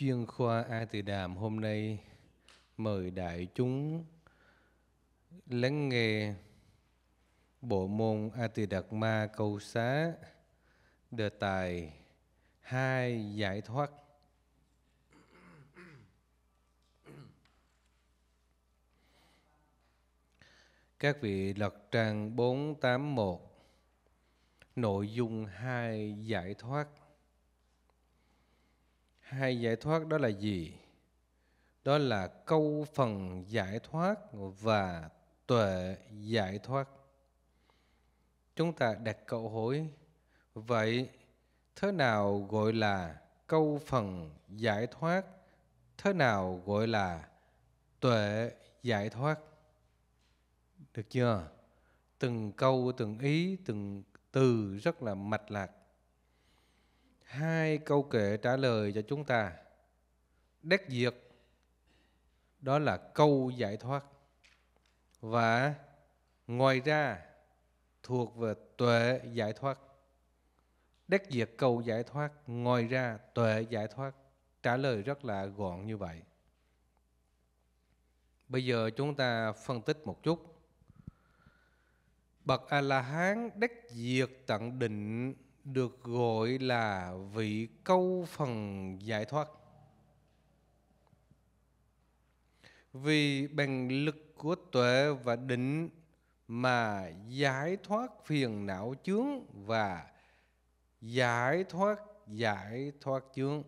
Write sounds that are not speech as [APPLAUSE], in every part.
chuyên khoa A Từ Đàm hôm nay mời đại chúng lắng nghe bộ môn A Từ Đạt Ma câu xá đề tài hai giải thoát Các vị lật trang 481 Nội dung hai giải thoát hay giải thoát đó là gì đó là câu phần giải thoát và tuệ giải thoát chúng ta đặt câu hỏi vậy thế nào gọi là câu phần giải thoát thế nào gọi là tuệ giải thoát được chưa từng câu từng ý từng từ rất là mạch lạc hai câu kệ trả lời cho chúng ta đắc diệt đó là câu giải thoát và ngoài ra thuộc về tuệ giải thoát đắc diệt câu giải thoát ngoài ra tuệ giải thoát trả lời rất là gọn như vậy bây giờ chúng ta phân tích một chút bậc a la hán đắc diệt tận định được gọi là vị câu phần giải thoát. Vì bằng lực của tuệ và định mà giải thoát phiền não chướng và giải thoát giải thoát chướng.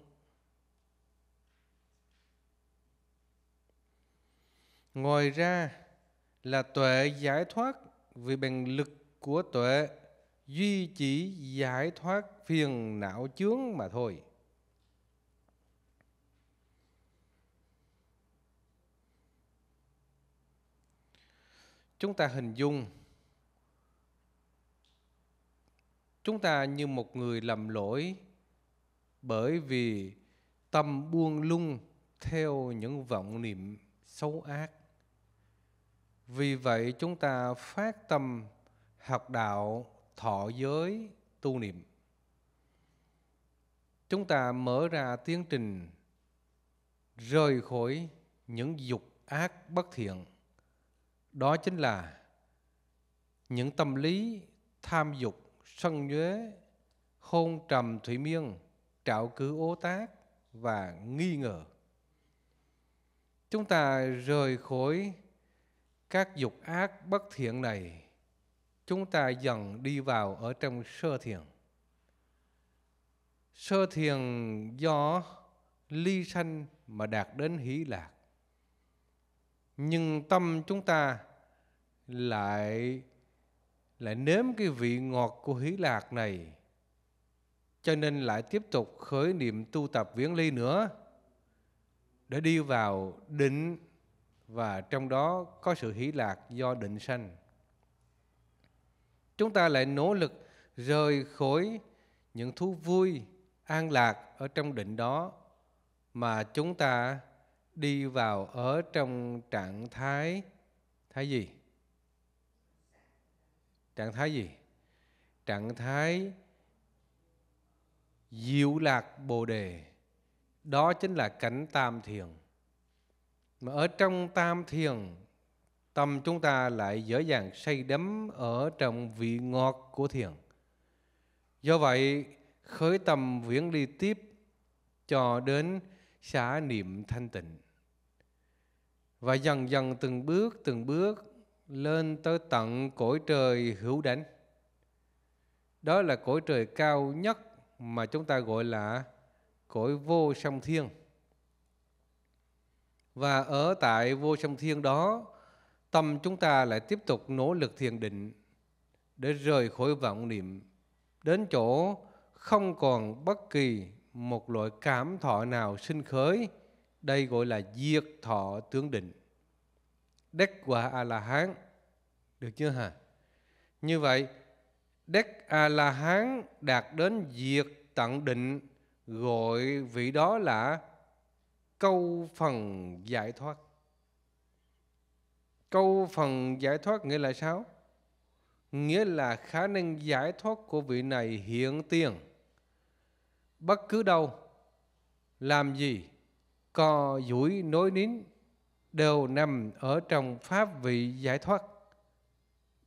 Ngoài ra là tuệ giải thoát vì bằng lực của tuệ duy chỉ giải thoát phiền não chướng mà thôi chúng ta hình dung chúng ta như một người lầm lỗi bởi vì tâm buông lung theo những vọng niệm xấu ác vì vậy chúng ta phát tâm học đạo thọ giới tu niệm chúng ta mở ra tiến trình rời khỏi những dục ác bất thiện đó chính là những tâm lý tham dục sân nhuế hôn trầm thủy miên trạo cử ố tác và nghi ngờ chúng ta rời khỏi các dục ác bất thiện này chúng ta dần đi vào ở trong sơ thiền. Sơ thiền do ly sanh mà đạt đến hỷ lạc. Nhưng tâm chúng ta lại lại nếm cái vị ngọt của hỷ lạc này cho nên lại tiếp tục khởi niệm tu tập viễn ly nữa để đi vào định và trong đó có sự hỷ lạc do định sanh chúng ta lại nỗ lực rời khỏi những thú vui an lạc ở trong định đó mà chúng ta đi vào ở trong trạng thái thái gì trạng thái gì trạng thái diệu lạc bồ đề đó chính là cảnh tam thiền mà ở trong tam thiền tâm chúng ta lại dễ dàng say đắm ở trong vị ngọt của thiền. Do vậy, khởi tâm viễn đi tiếp cho đến xả niệm thanh tịnh. Và dần dần từng bước từng bước lên tới tận cõi trời hữu đảnh. Đó là cõi trời cao nhất mà chúng ta gọi là cõi vô song thiên. Và ở tại vô song thiên đó tâm chúng ta lại tiếp tục nỗ lực thiền định để rời khỏi vọng niệm đến chỗ không còn bất kỳ một loại cảm thọ nào sinh khởi đây gọi là diệt thọ tướng định đắc quả a la hán được chưa hả như vậy đắc a la hán đạt đến diệt tận định gọi vị đó là câu phần giải thoát Câu phần giải thoát nghĩa là sao? Nghĩa là khả năng giải thoát của vị này hiện tiền. Bất cứ đâu, làm gì, co duỗi nối nín đều nằm ở trong pháp vị giải thoát.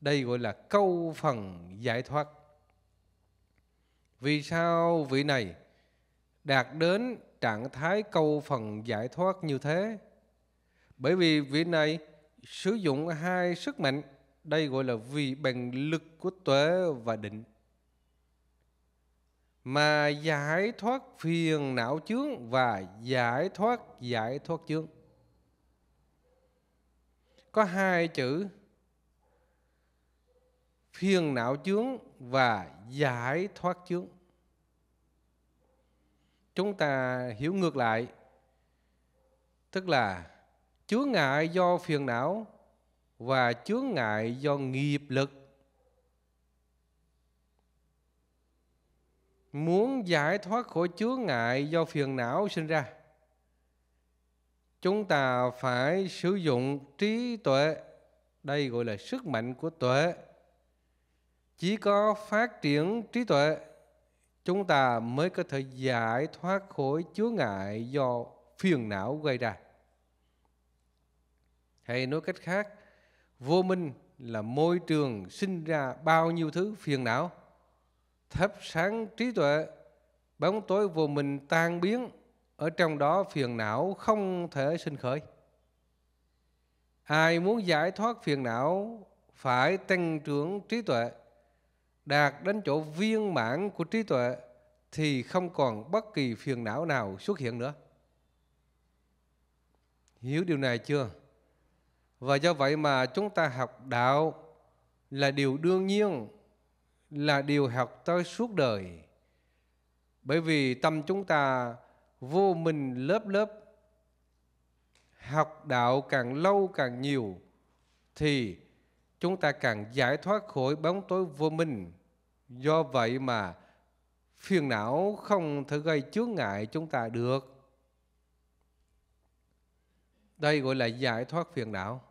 Đây gọi là câu phần giải thoát. Vì sao vị này đạt đến trạng thái câu phần giải thoát như thế? Bởi vì vị này sử dụng hai sức mạnh đây gọi là vì bằng lực của tuệ và định mà giải thoát phiền não chướng và giải thoát giải thoát chướng có hai chữ phiền não chướng và giải thoát chướng chúng ta hiểu ngược lại tức là chướng ngại do phiền não và chướng ngại do nghiệp lực muốn giải thoát khỏi chướng ngại do phiền não sinh ra chúng ta phải sử dụng trí tuệ đây gọi là sức mạnh của tuệ chỉ có phát triển trí tuệ chúng ta mới có thể giải thoát khỏi chướng ngại do phiền não gây ra hay nói cách khác, vô minh là môi trường sinh ra bao nhiêu thứ phiền não, thấp sáng trí tuệ, bóng tối vô minh tan biến, ở trong đó phiền não không thể sinh khởi. Ai muốn giải thoát phiền não phải tăng trưởng trí tuệ, đạt đến chỗ viên mãn của trí tuệ thì không còn bất kỳ phiền não nào xuất hiện nữa. Hiểu điều này chưa? Và do vậy mà chúng ta học đạo là điều đương nhiên, là điều học tới suốt đời. Bởi vì tâm chúng ta vô minh lớp lớp, học đạo càng lâu càng nhiều thì chúng ta càng giải thoát khỏi bóng tối vô minh. Do vậy mà phiền não không thể gây chướng ngại chúng ta được. Đây gọi là giải thoát phiền não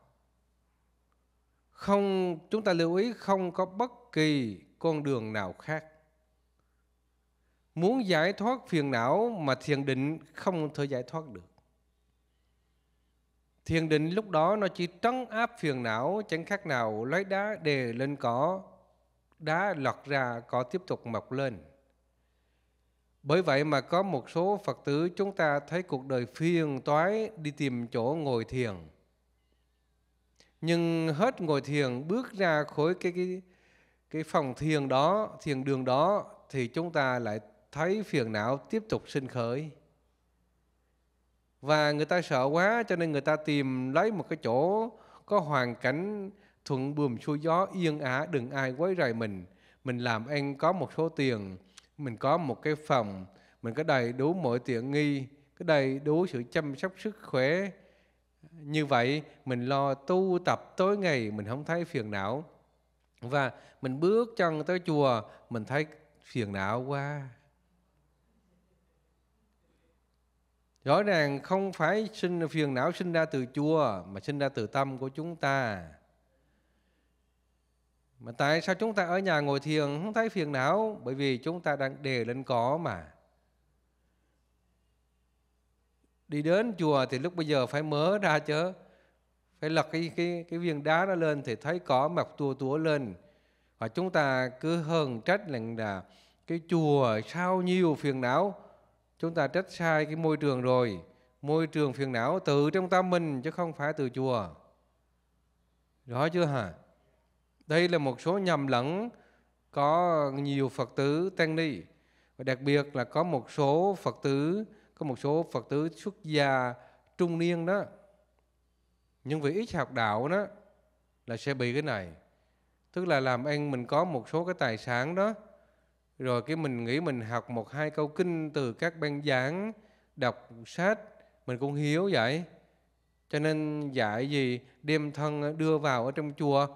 không chúng ta lưu ý không có bất kỳ con đường nào khác muốn giải thoát phiền não mà thiền định không thể giải thoát được thiền định lúc đó nó chỉ trấn áp phiền não chẳng khác nào lấy đá đè lên cỏ đá lọt ra cỏ tiếp tục mọc lên bởi vậy mà có một số Phật tử chúng ta thấy cuộc đời phiền toái đi tìm chỗ ngồi thiền nhưng hết ngồi thiền bước ra khỏi cái cái cái phòng thiền đó thiền đường đó thì chúng ta lại thấy phiền não tiếp tục sinh khởi và người ta sợ quá cho nên người ta tìm lấy một cái chỗ có hoàn cảnh thuận buồm xuôi gió yên ả đừng ai quấy rầy mình mình làm ăn có một số tiền mình có một cái phòng mình có đầy đủ mọi tiện nghi có đầy đủ sự chăm sóc sức khỏe như vậy mình lo tu tập tối ngày mình không thấy phiền não. Và mình bước chân tới chùa mình thấy phiền não quá. Rõ ràng không phải sinh phiền não sinh ra từ chùa mà sinh ra từ tâm của chúng ta. Mà tại sao chúng ta ở nhà ngồi thiền không thấy phiền não? Bởi vì chúng ta đang đề lên có mà. đi đến chùa thì lúc bây giờ phải mở ra chứ phải lật cái cái cái viên đá đó lên thì thấy cỏ mọc tua tua lên và chúng ta cứ hờn trách là cái chùa sao nhiều phiền não chúng ta trách sai cái môi trường rồi môi trường phiền não từ trong tâm mình chứ không phải từ chùa rõ chưa hả đây là một số nhầm lẫn có nhiều phật tử tăng ni và đặc biệt là có một số phật tử có một số Phật tử xuất gia trung niên đó nhưng vì ít học đạo đó là sẽ bị cái này tức là làm ăn mình có một số cái tài sản đó rồi cái mình nghĩ mình học một hai câu kinh từ các ban giảng đọc sách mình cũng hiếu vậy cho nên dạy gì đem thân đưa vào ở trong chùa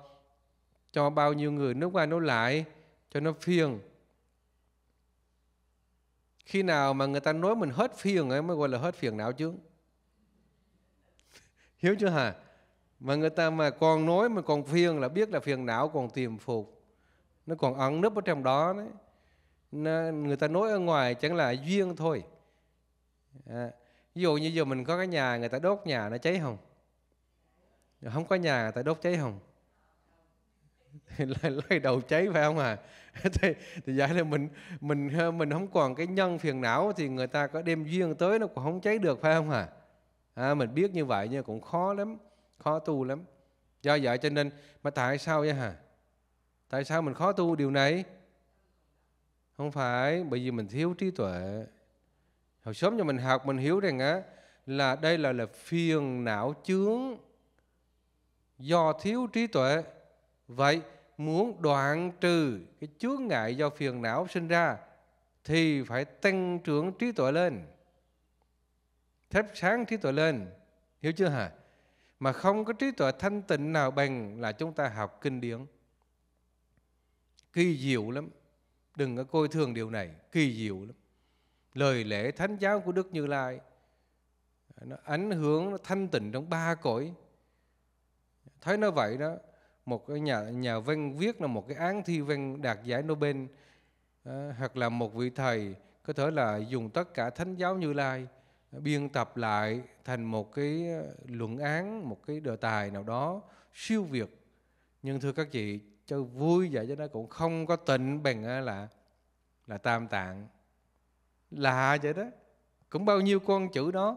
cho bao nhiêu người nước qua nói lại cho nó phiền khi nào mà người ta nói mình hết phiền ấy mới gọi là hết phiền não chứ [LAUGHS] hiểu chưa hả mà người ta mà còn nói mà còn phiền là biết là phiền não còn tiềm phục nó còn ẩn nấp ở trong đó đấy nó, người ta nói ở ngoài chẳng là duyên thôi à, ví dụ như giờ mình có cái nhà người ta đốt nhà nó cháy không không có nhà người ta đốt cháy không [LAUGHS] lấy đầu cháy phải không à [LAUGHS] thì, thì vậy là mình mình mình không còn cái nhân phiền não thì người ta có đem duyên tới nó cũng không cháy được phải không à, à mình biết như vậy nhưng cũng khó lắm khó tu lắm do vậy cho nên mà tại sao vậy hả tại sao mình khó tu điều này không phải bởi vì mình thiếu trí tuệ hồi sớm cho mình học mình hiểu rằng á là đây là là phiền não chướng do thiếu trí tuệ vậy muốn đoạn trừ cái chướng ngại do phiền não sinh ra thì phải tăng trưởng trí tuệ lên thắp sáng trí tuệ lên hiểu chưa hả mà không có trí tuệ thanh tịnh nào bằng là chúng ta học kinh điển kỳ diệu lắm đừng có coi thường điều này kỳ diệu lắm lời lẽ thánh giáo của đức như lai nó ảnh hưởng nó thanh tịnh trong ba cõi thấy nó vậy đó một cái nhà nhà văn viết là một cái án thi văn đạt giải Nobel à, hoặc là một vị thầy có thể là dùng tất cả thánh giáo Như Lai ờ, biên tập lại thành một cái ờ, luận án, một cái đề tài nào đó siêu việt. Nhưng thưa các chị, cho vui vậy cho nó cũng không có tịnh bằng là là tam tạng. Lạ vậy đó. Cũng bao nhiêu con chữ đó,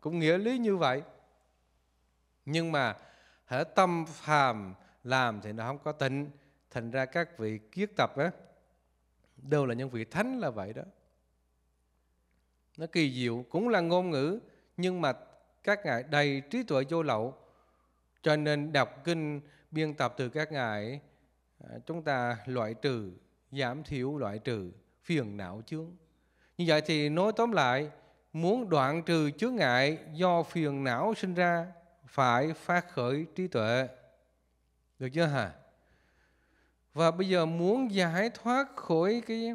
cũng nghĩa lý như vậy. Nhưng mà hễ tâm phàm làm thì nó không có tịnh thành ra các vị kiết tập á đều là những vị thánh là vậy đó nó kỳ diệu cũng là ngôn ngữ nhưng mà các ngài đầy trí tuệ vô lậu cho nên đọc kinh biên tập từ các ngài à, chúng ta loại trừ giảm thiểu loại trừ phiền não chướng như vậy thì nói tóm lại muốn đoạn trừ chướng ngại do phiền não sinh ra phải phát khởi trí tuệ được chưa hả? Và bây giờ muốn giải thoát khỏi cái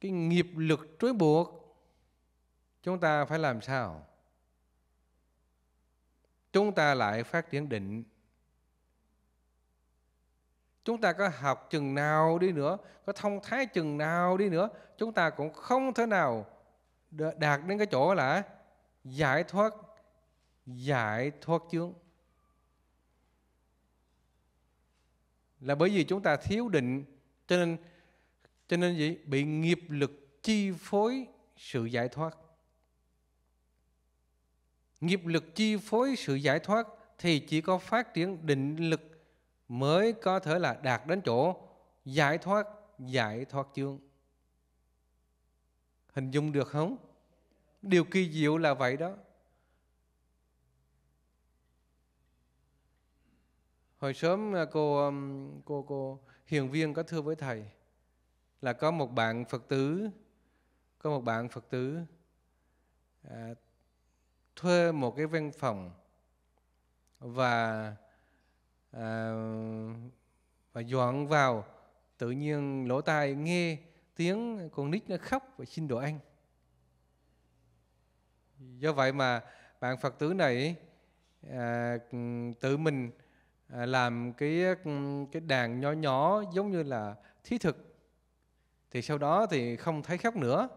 cái nghiệp lực trói buộc chúng ta phải làm sao? Chúng ta lại phát triển định. Chúng ta có học chừng nào đi nữa, có thông thái chừng nào đi nữa, chúng ta cũng không thể nào đạt đến cái chỗ là giải thoát giải thoát chướng là bởi vì chúng ta thiếu định cho nên cho nên gì bị nghiệp lực chi phối sự giải thoát nghiệp lực chi phối sự giải thoát thì chỉ có phát triển định lực mới có thể là đạt đến chỗ giải thoát giải thoát chương hình dung được không điều kỳ diệu là vậy đó Hồi sớm à, cô um, cô cô Hiền Viên có thưa với thầy là có một bạn Phật tử có một bạn Phật tử à, thuê một cái văn phòng và à, và dọn vào tự nhiên lỗ tai nghe tiếng con nít nó khóc và xin đồ ăn do vậy mà bạn phật tử này à, tự mình À, làm cái ừ, cái đàn nhỏ nhỏ giống như là thí thực thì sau đó thì không thấy khóc nữa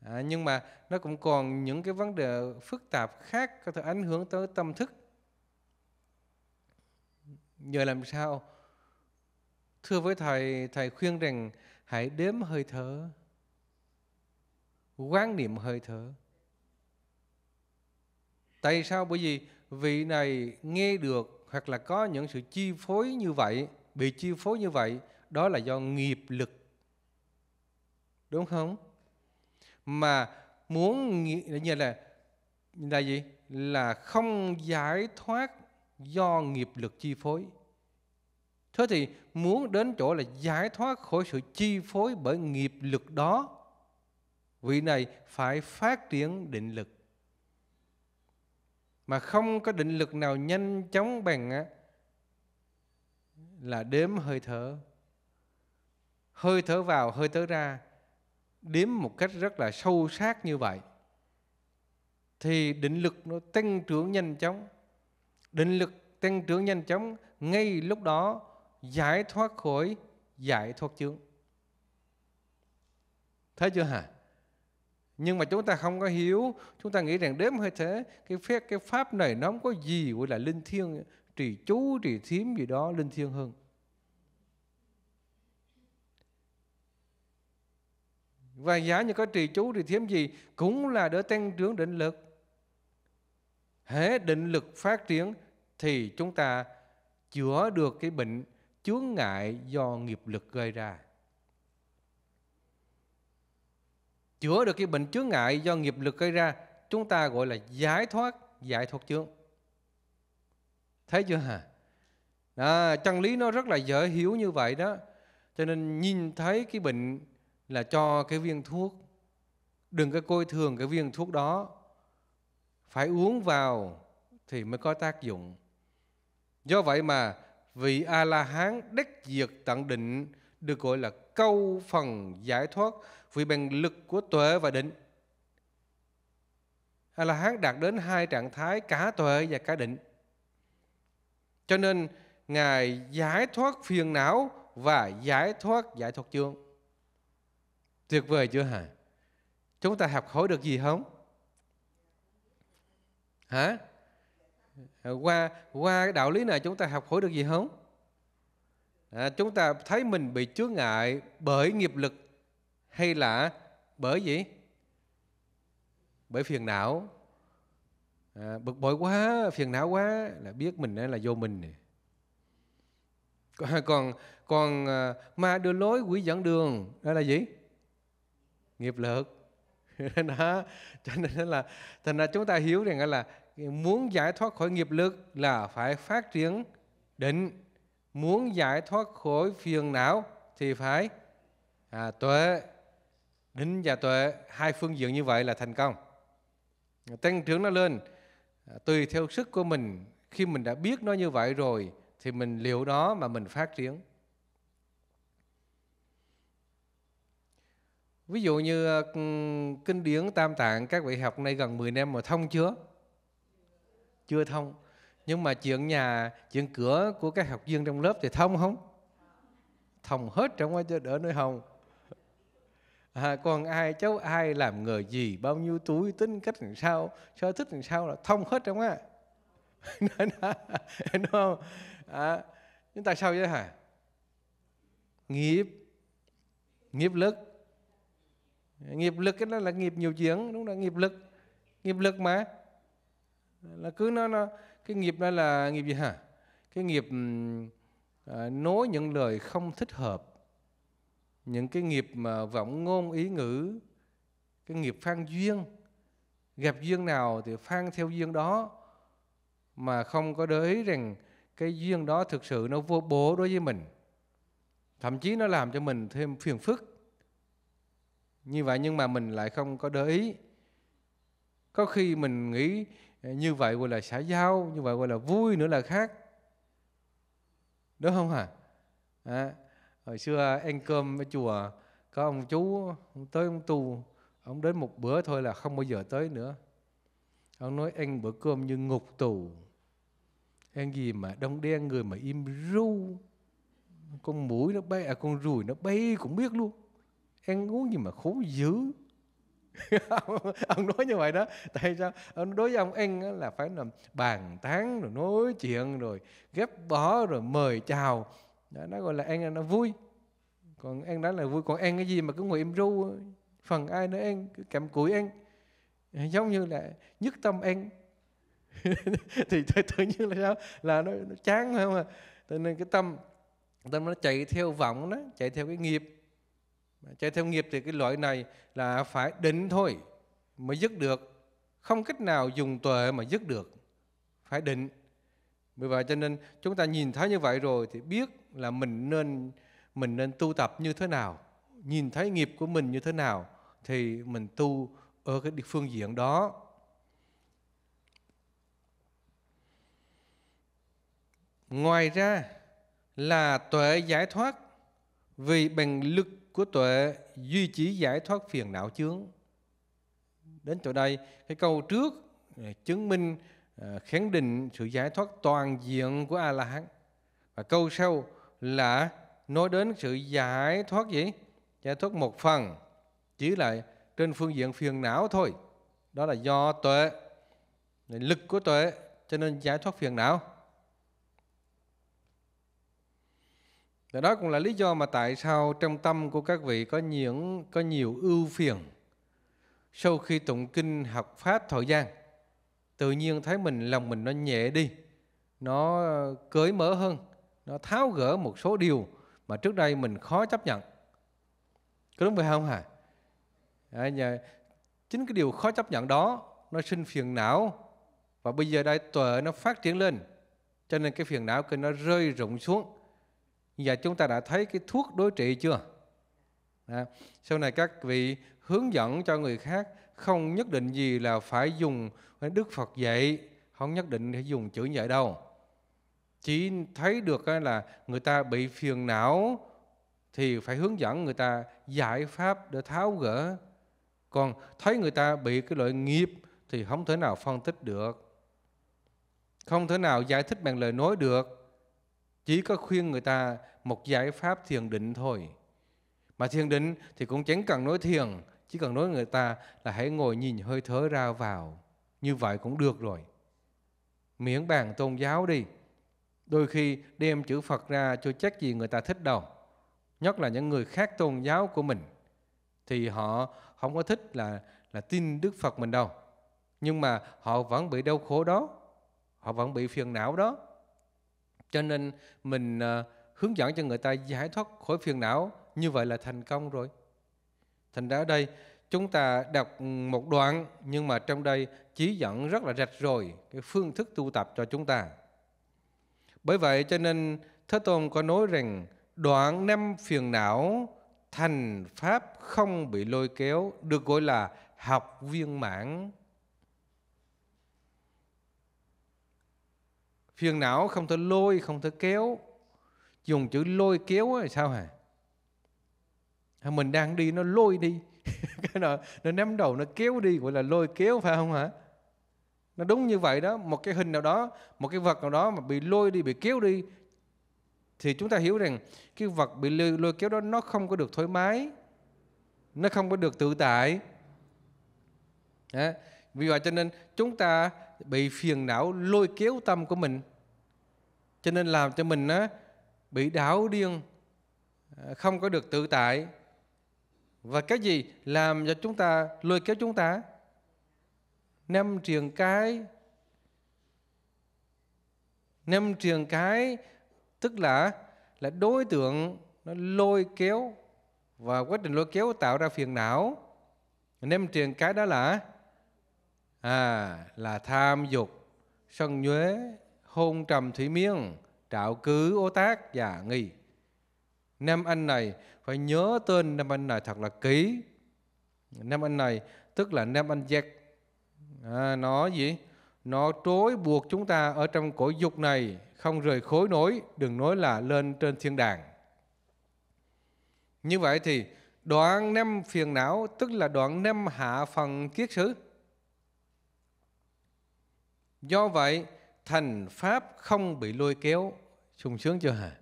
à, nhưng mà nó cũng còn những cái vấn đề phức tạp khác có thể ảnh hưởng tới tâm thức Nhờ làm sao thưa với thầy thầy khuyên rằng hãy đếm hơi thở quán niệm hơi thở tại sao bởi vì vị này nghe được hoặc là có những sự chi phối như vậy, bị chi phối như vậy, đó là do nghiệp lực. Đúng không? Mà muốn như là là gì? Là không giải thoát do nghiệp lực chi phối. Thế thì muốn đến chỗ là giải thoát khỏi sự chi phối bởi nghiệp lực đó, vị này phải phát triển định lực mà không có định lực nào nhanh chóng bằng á, là đếm hơi thở hơi thở vào hơi thở ra đếm một cách rất là sâu sát như vậy thì định lực nó tăng trưởng nhanh chóng định lực tăng trưởng nhanh chóng ngay lúc đó giải thoát khỏi giải thoát chướng thấy chưa hả nhưng mà chúng ta không có hiếu chúng ta nghĩ rằng đếm hơi thế cái phép cái pháp này nó không có gì gọi là linh thiêng trì chú trì thím gì đó linh thiêng hơn và giả như có trì chú trì thiếm gì cũng là đỡ tăng trưởng định lực hễ định lực phát triển thì chúng ta chữa được cái bệnh chướng ngại do nghiệp lực gây ra chữa được cái bệnh chướng ngại do nghiệp lực gây ra chúng ta gọi là giải thoát giải thoát chướng thấy chưa hả à, chân lý nó rất là dễ hiểu như vậy đó cho nên nhìn thấy cái bệnh là cho cái viên thuốc đừng có coi thường cái viên thuốc đó phải uống vào thì mới có tác dụng do vậy mà vị a la hán đắc diệt tận định được gọi là câu phần giải thoát vì bằng lực của tuệ và định. A-la-hán đạt đến hai trạng thái cả tuệ và cả định. Cho nên Ngài giải thoát phiền não và giải thoát giải thoát chương. Tuyệt vời chưa hả? Chúng ta học hỏi được gì không? Hả? Qua qua cái đạo lý này chúng ta học hỏi được gì không? à, chúng ta thấy mình bị chướng ngại bởi nghiệp lực hay là bởi gì bởi phiền não à, bực bội quá phiền não quá là biết mình là vô mình này. [LAUGHS] còn còn à, ma đưa lối quỷ dẫn đường đó là gì nghiệp lực [LAUGHS] đó cho nên là thành ra chúng ta hiểu rằng là muốn giải thoát khỏi nghiệp lực là phải phát triển định muốn giải thoát khỏi phiền não thì phải à, tuệ định và tuệ hai phương diện như vậy là thành công tăng trưởng nó lên à, tùy theo sức của mình khi mình đã biết nó như vậy rồi thì mình liệu đó mà mình phát triển ví dụ như à, kinh điển tam tạng các vị học nay gần 10 năm mà thông chưa chưa thông nhưng mà chuyện nhà chuyện cửa của các học viên trong lớp thì thông không thông hết trong quá cho đỡ nơi hồng à, còn ai cháu ai làm nghề gì bao nhiêu túi tính cách làm sao sở thích làm sao là thông hết trong á [LAUGHS] [LAUGHS] đúng không à, nhưng tại sao vậy hả nghiệp nghiệp lực nghiệp lực cái đó là nghiệp nhiều chuyện đúng là nghiệp lực nghiệp lực mà là cứ nó nó cái nghiệp đó là nghiệp gì hả cái nghiệp à, nói những lời không thích hợp những cái nghiệp mà vọng ngôn ý ngữ cái nghiệp phan duyên gặp duyên nào thì phan theo duyên đó mà không có để ý rằng cái duyên đó thực sự nó vô bổ đối với mình thậm chí nó làm cho mình thêm phiền phức như vậy nhưng mà mình lại không có để ý có khi mình nghĩ như vậy gọi là xã giao như vậy gọi là vui nữa là khác đúng không hả à, hồi xưa ăn cơm ở chùa có ông chú ông tới ông tu ông đến một bữa thôi là không bao giờ tới nữa ông nói ăn bữa cơm như ngục tù ăn gì mà đông đen người mà im ru con mũi nó bay à con ruồi nó bay cũng biết luôn ăn uống gì mà khổ dữ [LAUGHS] ông nói như vậy đó tại sao đối với ông ăn là phải làm bàn tán rồi nói chuyện rồi ghép bỏ rồi mời chào đó, nó gọi là ăn nó vui còn ăn đó là vui còn ăn cái gì mà cứ ngồi im ru phần ai nữa ăn cứ cặm cùi ăn giống như là nhất tâm ăn [LAUGHS] thì tự nhiên là sao là nó, nó chán phải không à cho nên cái tâm tâm nó chạy theo vọng đó chạy theo cái nghiệp chạy theo nghiệp thì cái loại này là phải định thôi mới dứt được không cách nào dùng tuệ mà dứt được phải định bởi vậy cho nên chúng ta nhìn thấy như vậy rồi thì biết là mình nên mình nên tu tập như thế nào nhìn thấy nghiệp của mình như thế nào thì mình tu ở cái phương diện đó ngoài ra là tuệ giải thoát vì bằng lực của tuệ duy trì giải thoát phiền não chướng. Đến chỗ đây, cái câu trước à, chứng minh à, khẳng định sự giải thoát toàn diện của A La Hán. Và câu sau là nói đến sự giải thoát gì? Giải thoát một phần chỉ là trên phương diện phiền não thôi. Đó là do tuệ, lực của tuệ cho nên giải thoát phiền não. Và đó cũng là lý do mà tại sao trong tâm của các vị có những có nhiều ưu phiền. Sau khi tụng kinh học pháp thời gian, tự nhiên thấy mình lòng mình nó nhẹ đi, nó cởi mở hơn, nó tháo gỡ một số điều mà trước đây mình khó chấp nhận. Có đúng vậy không hả? À, nhà, dạ. chính cái điều khó chấp nhận đó nó sinh phiền não và bây giờ đây tuệ nó phát triển lên cho nên cái phiền não kia nó rơi rụng xuống và chúng ta đã thấy cái thuốc đối trị chưa? À, sau này các vị hướng dẫn cho người khác không nhất định gì là phải dùng Đức Phật dạy, không nhất định phải dùng chữ dạy đâu. Chỉ thấy được là người ta bị phiền não thì phải hướng dẫn người ta giải pháp để tháo gỡ. Còn thấy người ta bị cái loại nghiệp thì không thể nào phân tích được. Không thể nào giải thích bằng lời nói được chỉ có khuyên người ta một giải pháp thiền định thôi. Mà thiền định thì cũng chẳng cần nói thiền, chỉ cần nói người ta là hãy ngồi nhìn hơi thở ra vào. Như vậy cũng được rồi. Miễn bàn tôn giáo đi. Đôi khi đem chữ Phật ra cho chắc gì người ta thích đâu. Nhất là những người khác tôn giáo của mình. Thì họ không có thích là là tin Đức Phật mình đâu. Nhưng mà họ vẫn bị đau khổ đó. Họ vẫn bị phiền não đó. Cho nên mình uh, hướng dẫn cho người ta giải thoát khỏi phiền não như vậy là thành công rồi. Thành ra ở đây chúng ta đọc ừ, một đoạn nhưng mà trong đây chỉ dẫn rất là rạch rồi cái phương thức tu tập cho chúng ta. Bởi vậy cho nên Thế Tôn có nói rằng đoạn năm phiền não thành pháp không bị lôi kéo được gọi là học viên mãn phiền não không thể lôi không thể kéo dùng chữ lôi kéo thì sao hả mình đang đi nó lôi đi [LAUGHS] cái nó nó nắm đầu nó kéo đi gọi là lôi kéo phải không hả nó đúng như vậy đó một cái hình nào đó một cái vật nào đó mà bị lôi đi bị kéo đi thì chúng ta hiểu rằng cái vật bị lôi, lôi kéo đó nó không có được thoải mái nó không có được tự tại đó. vì vậy cho nên chúng ta bị phiền não lôi kéo tâm của mình cho nên làm cho mình á, bị đảo điên không có được tự tại và cái gì làm cho chúng ta lôi kéo chúng ta năm triền cái năm triền cái tức là là đối tượng nó lôi kéo và quá trình lôi kéo tạo ra phiền não năm triền cái đó là à là tham dục sân nhuế hôn trầm thủy miên, trạo cứ ô tác và nghi. Nam anh này phải nhớ tên nam anh này thật là kỹ. Nam anh này tức là nam anh dẹt À, nó gì? Nó trối buộc chúng ta ở trong cõi dục này không rời khối nối, đừng nói là lên trên thiên đàng. Như vậy thì đoạn năm phiền não tức là đoạn năm hạ phần kiết sử Do vậy, thành pháp không bị lôi kéo sung sướng chưa hả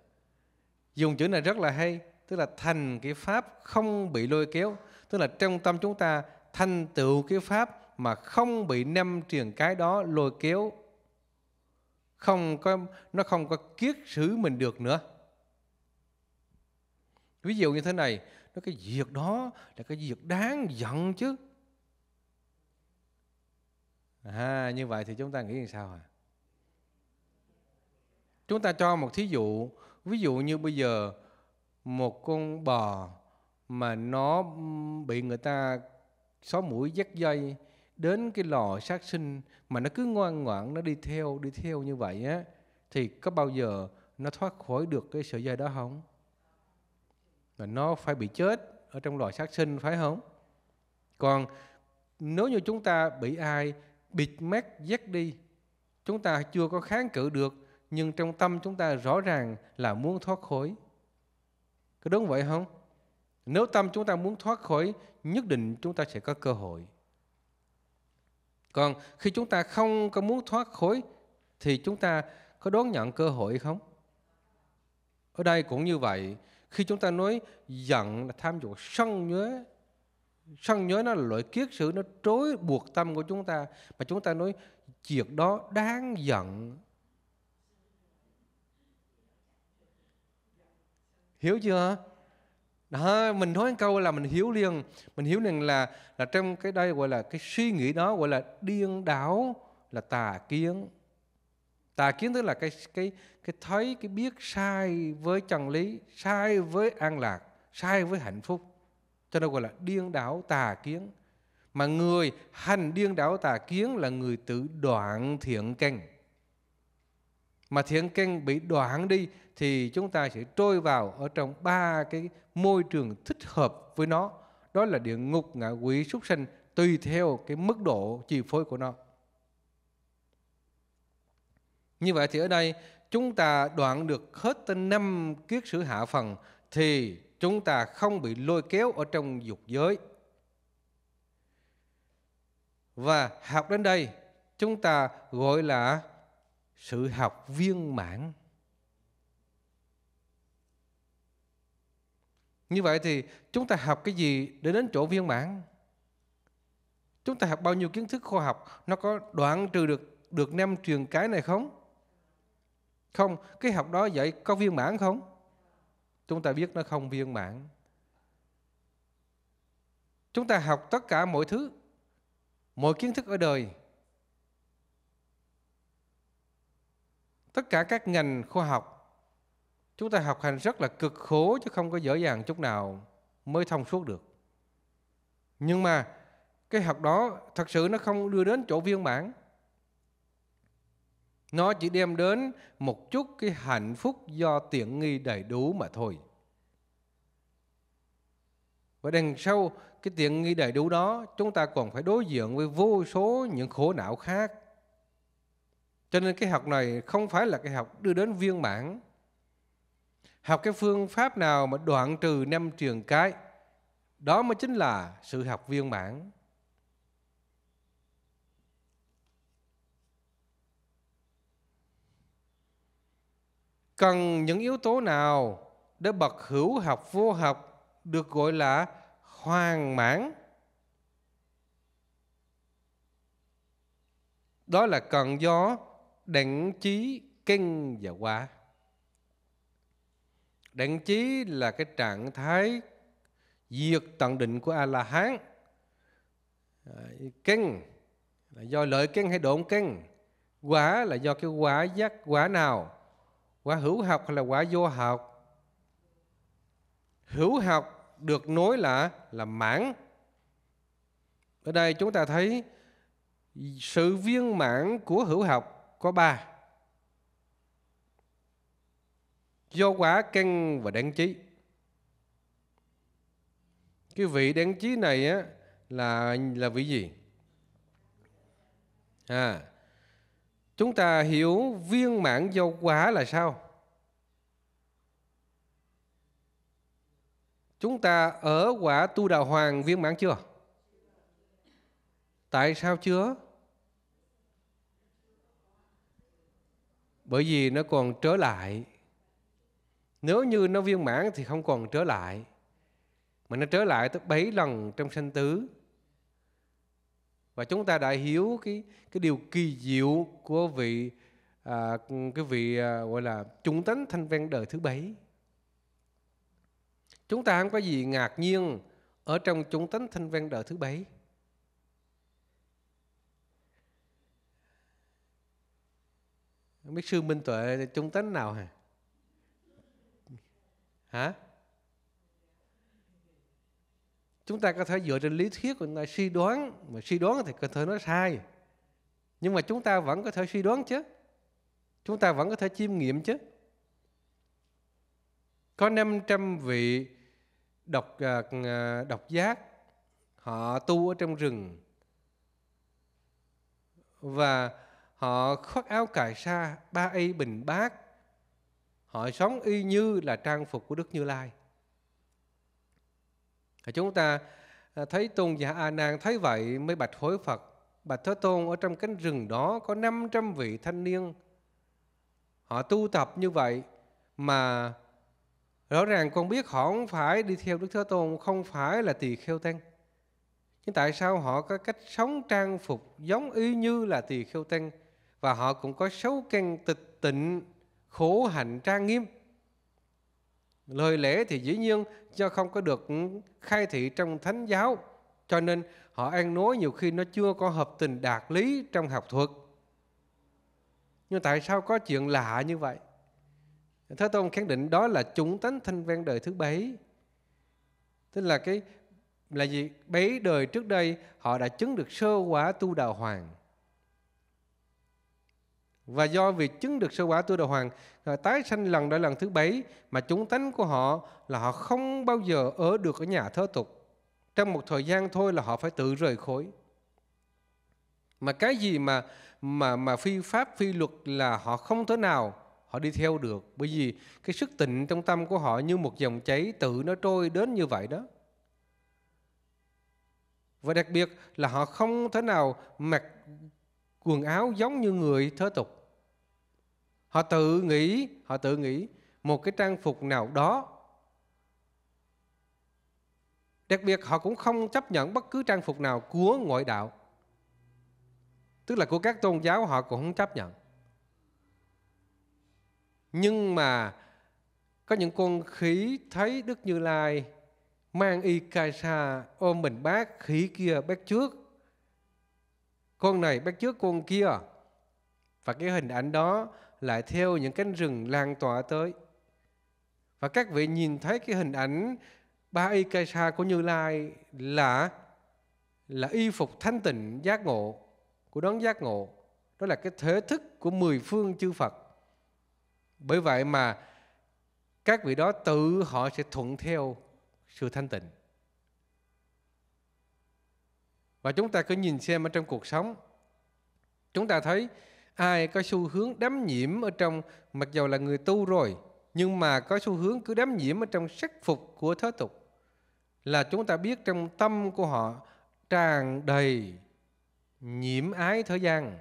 dùng chữ này rất là hay tức là thành cái pháp không bị lôi kéo tức là trong tâm chúng ta thành tựu cái pháp mà không bị năm triền cái đó lôi kéo không có nó không có kiết sử mình được nữa ví dụ như thế này nó cái việc đó là cái việc đáng giận chứ à, như vậy thì chúng ta nghĩ làm sao à Chúng ta cho một thí dụ, ví dụ như bây giờ một con bò mà nó bị người ta xó mũi dắt dây đến cái lò sát sinh mà nó cứ ngoan ngoãn nó đi theo đi theo như vậy á thì có bao giờ nó thoát khỏi được cái sợi dây đó không? Và nó phải bị chết ở trong lò sát sinh phải không? Còn nếu như chúng ta bị ai bịt mắt dắt đi chúng ta chưa có kháng cự được nhưng trong tâm chúng ta rõ ràng là muốn thoát khối. Có đúng vậy không? Nếu tâm chúng ta muốn thoát khỏi, nhất định chúng ta sẽ có cơ hội. Còn khi chúng ta không có muốn thoát khỏi, thì chúng ta có đón nhận cơ hội không? Ở đây cũng như vậy, khi chúng ta nói giận là tham dục sân nhớ, sân nhớ nó là loại kiết sử, nó trối buộc tâm của chúng ta, mà chúng ta nói chuyện đó đáng giận, hiểu chưa đó mình nói câu là mình hiểu liền mình hiểu liền là là trong cái đây gọi là cái suy nghĩ đó gọi là điên đảo là tà kiến tà kiến tức là cái cái cái thấy cái biết sai với chân lý sai với an lạc sai với hạnh phúc cho nên gọi là điên đảo tà kiến mà người hành điên đảo tà kiến là người tự đoạn thiện canh mà thiện căn bị đoạn đi thì chúng ta sẽ trôi vào ở trong ba cái môi trường thích hợp với nó đó là địa ngục ngạ quỷ súc sinh, tùy theo cái mức độ chi phối của nó như vậy thì ở đây chúng ta đoạn được hết tới năm kiết sử hạ phần thì chúng ta không bị lôi kéo ở trong dục giới và học đến đây chúng ta gọi là sự học viên mãn như vậy thì chúng ta học cái gì để đến chỗ viên mãn chúng ta học bao nhiêu kiến thức khoa học nó có đoạn trừ được được năm truyền cái này không không cái học đó vậy có viên mãn không chúng ta biết nó không viên mãn chúng ta học tất cả mọi thứ mọi kiến thức ở đời tất cả các ngành khoa học chúng ta học hành rất là cực khổ chứ không có dễ dàng chút nào mới thông suốt được nhưng mà cái học đó thật sự nó không đưa đến chỗ viên mãn nó chỉ đem đến một chút cái hạnh phúc do tiện nghi đầy đủ mà thôi và đằng sau cái tiện nghi đầy đủ đó chúng ta còn phải đối diện với vô số những khổ não khác cho nên cái học này không phải là cái học đưa đến viên mãn. Học cái phương pháp nào mà đoạn trừ năm trường cái, đó mới chính là sự học viên mãn. Cần những yếu tố nào để bậc hữu học vô học được gọi là hoàn mãn? Đó là cần do đẳng trí kinh và quả đẳng trí là cái trạng thái diệt tận định của a la hán kinh là do lợi kinh hay độn kinh quả là do cái quả giác quả nào quả hữu học hay là quả vô học hữu học được nối là là mãn ở đây chúng ta thấy sự viên mãn của hữu học có ba do quả căn và đáng trí cái vị đáng trí này á, là là vị gì à chúng ta hiểu viên mãn do quả là sao chúng ta ở quả tu đạo hoàng viên mãn chưa tại sao chưa bởi vì nó còn trở lại nếu như nó viên mãn thì không còn trở lại mà nó trở lại tới bảy lần trong sanh tứ và chúng ta đã hiểu cái cái điều kỳ diệu của vị à, cái vị à, gọi là chúng tánh thanh văn đời thứ bảy chúng ta không có gì ngạc nhiên ở trong chúng tánh thanh văn đời thứ bảy không biết sư minh tuệ trung tánh nào hả hả chúng ta có thể dựa trên lý thuyết của chúng ta suy đoán mà suy đoán thì có thể nói sai nhưng mà chúng ta vẫn có thể suy đoán chứ chúng ta vẫn có thể chiêm nghiệm chứ có 500 vị độc à, à, độc giác họ tu ở trong rừng và Họ khoác áo cài sa, ba y bình bát. Họ sống y như là trang phục của Đức Như Lai. Chúng ta à, thấy tôn giả A Nan thấy vậy mới bạch hối Phật. Bạch Thế Tôn ở trong cánh rừng đó có 500 vị thanh niên. Họ tu tập như vậy mà rõ ràng con biết họ không phải đi theo Đức Thế Tôn, không phải là tỳ kheo tăng. Nhưng tại sao họ có cách sống trang phục giống y như là tỳ kheo tăng và họ cũng có sáu căn tịch tịnh khổ hạnh trang nghiêm lời lẽ thì dĩ nhiên cho không có được khai thị trong thánh giáo cho nên họ ăn nói nhiều khi nó chưa có hợp tình đạt lý trong học thuật nhưng tại sao có chuyện lạ như vậy thế tôn khẳng định đó là chúng tánh thanh văn đời thứ bảy tức là cái là gì bấy đời trước đây họ đã chứng được sơ quả tu đạo hoàng và do việc chứng được sơ quả tu đà hoàng à, tái sanh lần đã lần thứ bảy mà chúng tánh của họ là họ không bao giờ ở được ở nhà thơ tục. Trong một thời gian thôi là họ phải tự rời khối. Mà cái gì mà mà mà phi pháp phi luật là họ không thế nào họ đi theo được bởi vì cái sức tịnh trong tâm của họ như một dòng cháy tự nó trôi đến như vậy đó. Và đặc biệt là họ không thể nào mặc quần áo giống như người thơ tục họ tự nghĩ họ tự nghĩ một cái trang phục nào đó đặc biệt họ cũng không chấp nhận bất cứ trang phục nào của ngoại đạo tức là của các tôn giáo họ cũng không chấp nhận nhưng mà có những con khí thấy Đức Như Lai mang y cai sa ôm mình bác khí kia bác trước con này bác trước con kia và cái hình ảnh đó lại theo những cánh rừng lan tỏa tới. Và các vị nhìn thấy cái hình ảnh ba y cây sa của Như Lai là là y phục thanh tịnh giác ngộ của đón giác ngộ. Đó là cái thể thức của mười phương chư Phật. Bởi vậy mà các vị đó tự họ sẽ thuận theo sự thanh tịnh. Và chúng ta cứ nhìn xem ở trong cuộc sống, chúng ta thấy ai có xu hướng đắm nhiễm ở trong mặc dầu là người tu rồi nhưng mà có xu hướng cứ đắm nhiễm ở trong sắc phục của thế tục là chúng ta biết trong tâm của họ tràn đầy nhiễm ái thời gian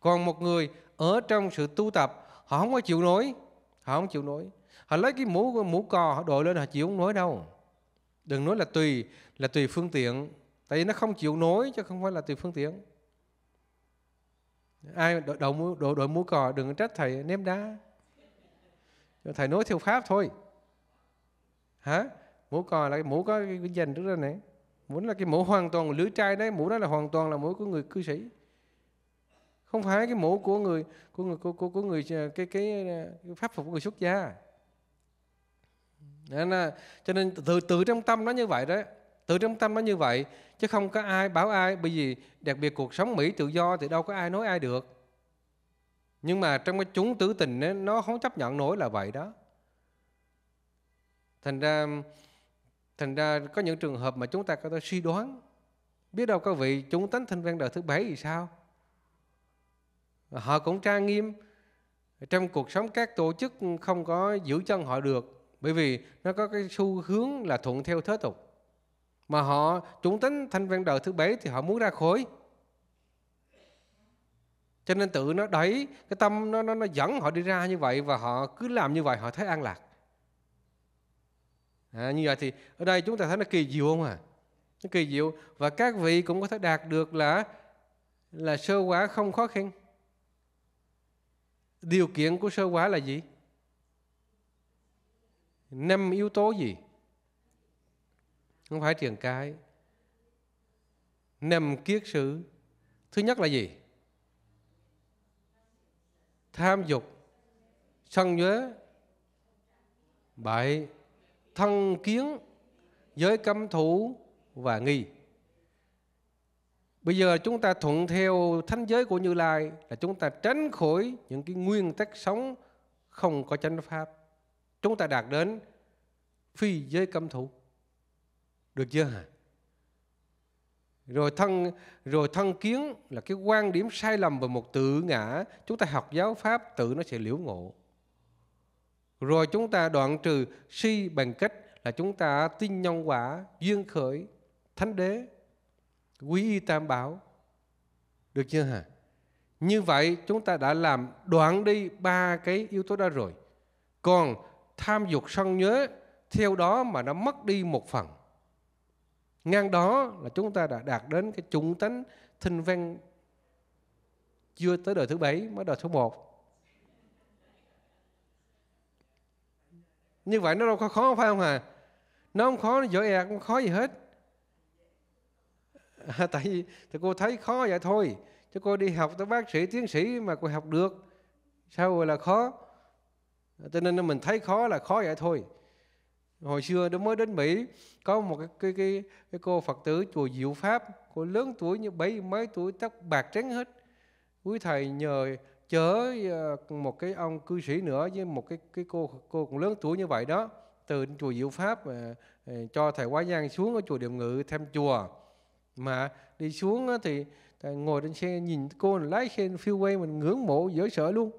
còn một người ở trong sự tu tập họ không có chịu nổi họ không chịu nổi họ lấy cái mũ mũ cò họ đội lên họ chịu không nổi đâu đừng nói là tùy là tùy phương tiện tại vì nó không chịu nổi chứ không phải là tùy phương tiện ai đội đội, đội, đội mũ cò đừng trách thầy ném đá thầy nói theo pháp thôi hả mũ cò là cái mũ có cái, cái dành trước đây này mũ là cái mũ hoàn toàn lưỡi trai đấy mũ đó là hoàn toàn là mũ của người cư sĩ không phải cái mũ của người của người của, của, của người ờ, cái cái, cái ờ, pháp phục của người xuất gia nên là, cho nên từ từ trong tâm nó như vậy đấy tự trong tâm nó như vậy chứ không có ai bảo ai bởi vì đặc biệt cuộc sống mỹ tự do thì đâu có ai nói ai được nhưng mà trong cái chúng tử tình ấy, nó không chấp nhận nổi là vậy đó thành ra thành ra có những trường hợp mà chúng ta có thể suy đoán biết đâu các vị chúng tánh thanh văn đời thứ bảy thì sao họ cũng trang nghiêm trong cuộc sống các tổ chức không có giữ chân họ được bởi vì nó có cái xu hướng là thuận theo thế tục mà họ chúng tính thanh văn đời thứ bảy thì họ muốn ra khối cho nên tự nó đẩy cái tâm nó, nó nó dẫn họ đi ra như vậy và họ cứ làm như vậy họ thấy an lạc à, như vậy thì ở đây chúng ta thấy nó kỳ diệu không à nó kỳ diệu và các vị cũng có thể đạt được là là sơ quả không khó khăn điều kiện của sơ quả là gì năm yếu tố gì không phải triển cái nằm kiết sự thứ nhất là gì tham dục sân nhuế bại thân kiến giới cấm thủ và nghi bây giờ chúng ta thuận theo thánh giới của như lai là chúng ta tránh khỏi những cái nguyên tắc sống không có chánh pháp chúng ta đạt đến phi giới cấm thủ được chưa hả? Rồi thân rồi thân kiến là cái quan điểm sai lầm về một tự ngã, chúng ta học giáo pháp tự nó sẽ liễu ngộ. Rồi chúng ta đoạn trừ si bằng cách là chúng ta tin nhân quả, duyên khởi, thánh đế, quý y tam bảo. Được chưa hả? Như vậy chúng ta đã làm đoạn đi ba cái yếu tố đó rồi. Còn tham dục sân nhớ theo đó mà nó mất đi một phần ngang đó là chúng ta đã đạt đến cái trung tánh thinh văn chưa tới đời thứ bảy mới đời thứ một như vậy nó đâu có khó phải không à nó không khó nó dễ ẹt e, không khó gì hết à, tại vì thì cô thấy khó vậy thôi chứ cô đi học tới bác sĩ tiến sĩ mà cô học được sao gọi là khó cho nên mình thấy khó là khó vậy thôi hồi xưa nó mới đến Mỹ có một cái cái cái, cái cô Phật tử chùa Diệu Pháp cô lớn tuổi như bảy mấy tuổi tóc bạc trắng hết quý thầy nhờ chở ờ, một cái ông cư sĩ nữa với một cái cái cô cô cũng lớn tuổi như vậy đó từ chùa Diệu Pháp mà ờ, ờ, cho thầy Quá Giang xuống ở chùa Điệm Ngự thăm chùa mà đi xuống thì ngồi trên xe nhìn cô lái xe phiêu quay mình ngưỡng mộ dở sợ luôn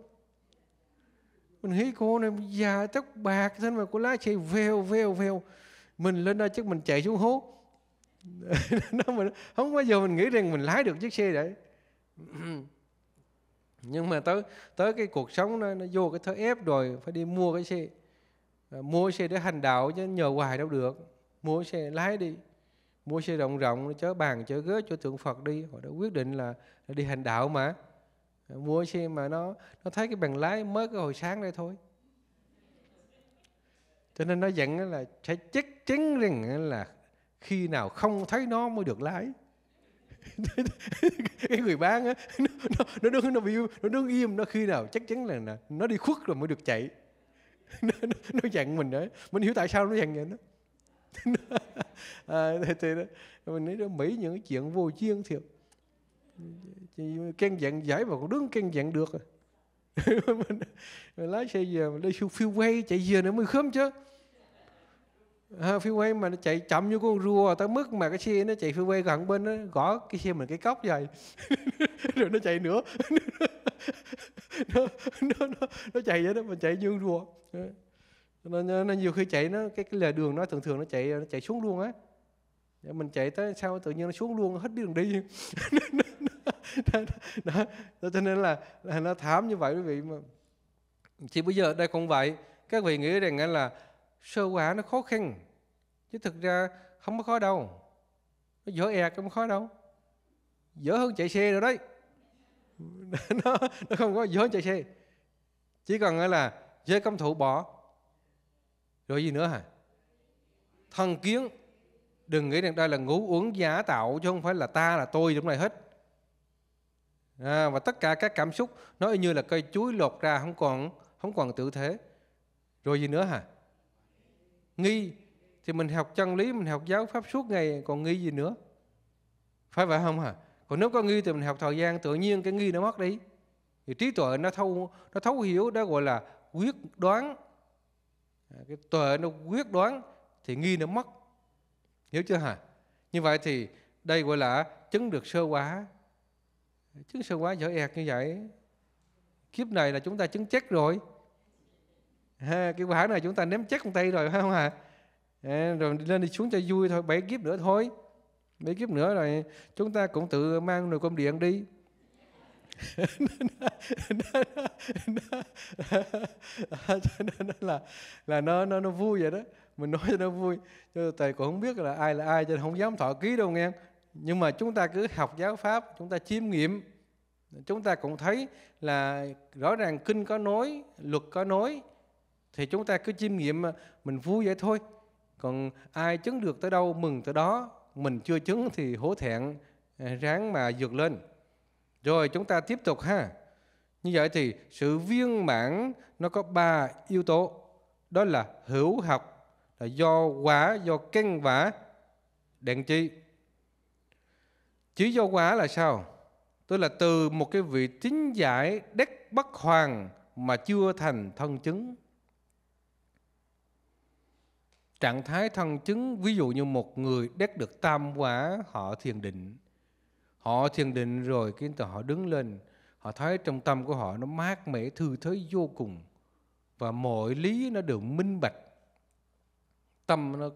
mình nghĩ cô này già tóc bạc thân mà cô lá chạy vèo vèo vèo mình lên đây chắc mình chạy xuống hố [LAUGHS] nó mình không bao giờ mình nghĩ rằng mình lái được chiếc xe đấy [CLEARS THROAT] nhưng mà tới tới cái cuộc sống nó, nó vô cái thế ép rồi phải đi mua cái xe à, mua xe để hành đạo chứ nhờ hoài đâu được mua xe lái đi mua xe rộng rộng chớ bàn chớ ghế cho tượng phật đi họ đã quyết định là đi hành đạo mà mua xe mà nó nó thấy cái bằng lái mới cái hồi sáng đây thôi cho nên nó giận là sẽ chắc chắn rằng là khi nào không thấy nó mới được lái [LAUGHS] cái người bán á nó, nó, nó đứng nó bị nó đứng im nó khi nào chắc chắn là, là nó đi khuất rồi mới được chạy [LAUGHS] nó, nó, nó giận mình đấy mình hiểu tại sao nó dặn vậy đó [LAUGHS] à, thì, thì đó. mình nói đó mỹ những cái chuyện vô duyên thiệt thì can dặn giải mà còn đứng can dặn được mình, [LAUGHS] mình lái xe về mình đi siêu phiêu quay chạy về nữa mới khớm chứ à, phiêu quay mà nó chạy chậm như con rùa ta mức mà cái xe nó chạy phiêu quay gần bên nó gõ cái xe mình cái cốc vậy [LAUGHS] rồi nó chạy nữa [LAUGHS] nó, nó, nó, nó chạy vậy đó mình chạy như con rùa nó nên nhiều khi chạy nó cái, cái lề đường nó thường thường nó chạy nó chạy xuống luôn á mình chạy tới sao tự nhiên nó xuống luôn hết đường đi [LAUGHS] đó, đó, cho nên là, là nó thám như vậy quý vị mà thì bây giờ đây cũng vậy các vị nghĩ rằng là sơ quả nó khó khăn chứ thực ra không có khó đâu nó dở ẹt không khó đâu dở hơn chạy xe rồi đấy [LAUGHS] nó, nó không có dở hơn chạy xe chỉ cần là giới cấm thủ bỏ rồi gì nữa hả Thân kiến đừng nghĩ rằng đây là ngủ uống giả tạo chứ không phải là ta là tôi trong này hết à, và tất cả các cảm xúc nó như là cây chuối lột ra không còn không còn tự thế rồi gì nữa hả nghi thì mình học chân lý mình học giáo pháp suốt ngày còn nghi gì nữa phải vậy không hả còn nếu có nghi thì mình học thời gian tự nhiên cái nghi nó mất đi thì trí tuệ nó thấu nó thấu hiểu đó gọi là quyết đoán à, cái tuệ nó quyết đoán thì nghi nó mất hiểu chưa hả như vậy thì đây gọi là chứng được sơ quá Chứng sơ quá giỏi ẹt như vậy. Kiếp này là chúng ta chứng chết rồi. Ha, cái quả này chúng ta ném chết con tay rồi phải không ạ? À, rồi lên đi xuống cho vui thôi, bảy kiếp nữa thôi. Mấy kiếp nữa rồi chúng ta cũng tự mang nồi cơm điện đi. cho nên là là nó nó nó vui vậy đó mình nói cho nó vui cho thầy cũng không biết là ai là ai cho nên không dám thọ ký đâu nghe nhưng mà chúng ta cứ học giáo pháp chúng ta chiêm nghiệm chúng ta cũng thấy là rõ ràng kinh có nói luật có nói thì chúng ta cứ chiêm nghiệm mình vui vậy thôi còn ai chứng được tới đâu mừng tới đó mình chưa chứng thì hổ thẹn à, ráng mà dược lên rồi chúng ta tiếp tục ha như vậy thì sự viên mãn nó có ba yếu tố đó là hữu học là do quả do căn vả đặng chi Chữ do quả là sao? Tức là từ một cái vị chính giải đắc bất hoàng mà chưa thành thân chứng. Trạng thái thân chứng, ví dụ như một người đắc được tam quả, họ thiền định. Họ thiền định rồi, cái họ đứng lên, họ thấy trong tâm của họ nó mát mẻ thư thới vô cùng và mọi lý nó đều minh bạch tâm nó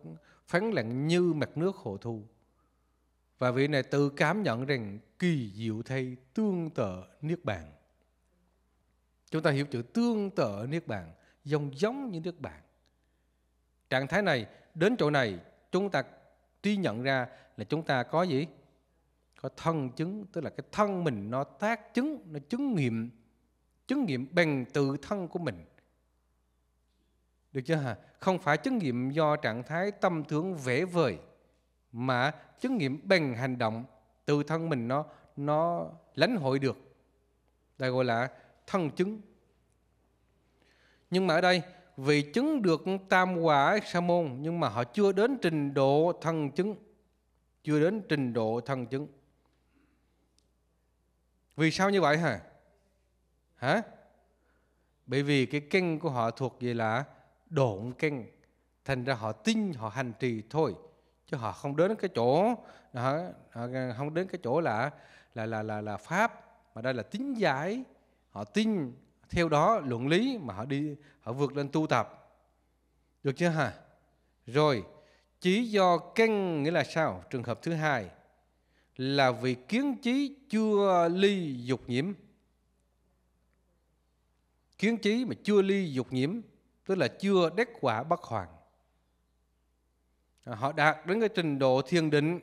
phán lặng như mặt nước hồ thu và vị này tự cảm nhận rằng kỳ diệu thay tương tự Niết Bàn. Chúng ta hiểu chữ tương tự Niết Bàn, giống giống như Niết Bàn. Trạng thái này, đến chỗ này, chúng ta tuy nhận ra là chúng ta có gì? Có thân chứng, tức là cái thân mình nó tác chứng, nó chứng nghiệm, chứng nghiệm bằng tự thân của mình. Được chưa hả? Không phải chứng nghiệm do trạng thái tâm tướng vẽ vời, mà chứng nghiệm bằng hành động từ thân mình nó nó lãnh hội được đây gọi là thân chứng nhưng mà ở đây vì chứng được tam quả sa môn nhưng mà họ chưa đến trình độ thân chứng chưa đến trình độ thân chứng vì sao như vậy hả hả bởi vì cái kinh của họ thuộc về là độn kinh thành ra họ tin họ hành trì thôi chứ họ không đến cái chỗ họ, không đến cái chỗ là là là là là pháp mà đây là tính giải họ tin theo đó luận lý mà họ đi họ vượt lên tu tập được chưa hả rồi chỉ do căn nghĩa là sao trường hợp thứ hai là vì kiến trí chưa ly dục nhiễm kiến trí mà chưa ly dục nhiễm tức là chưa đắc quả bất hoàn À, họ đạt đến cái trình độ thiền định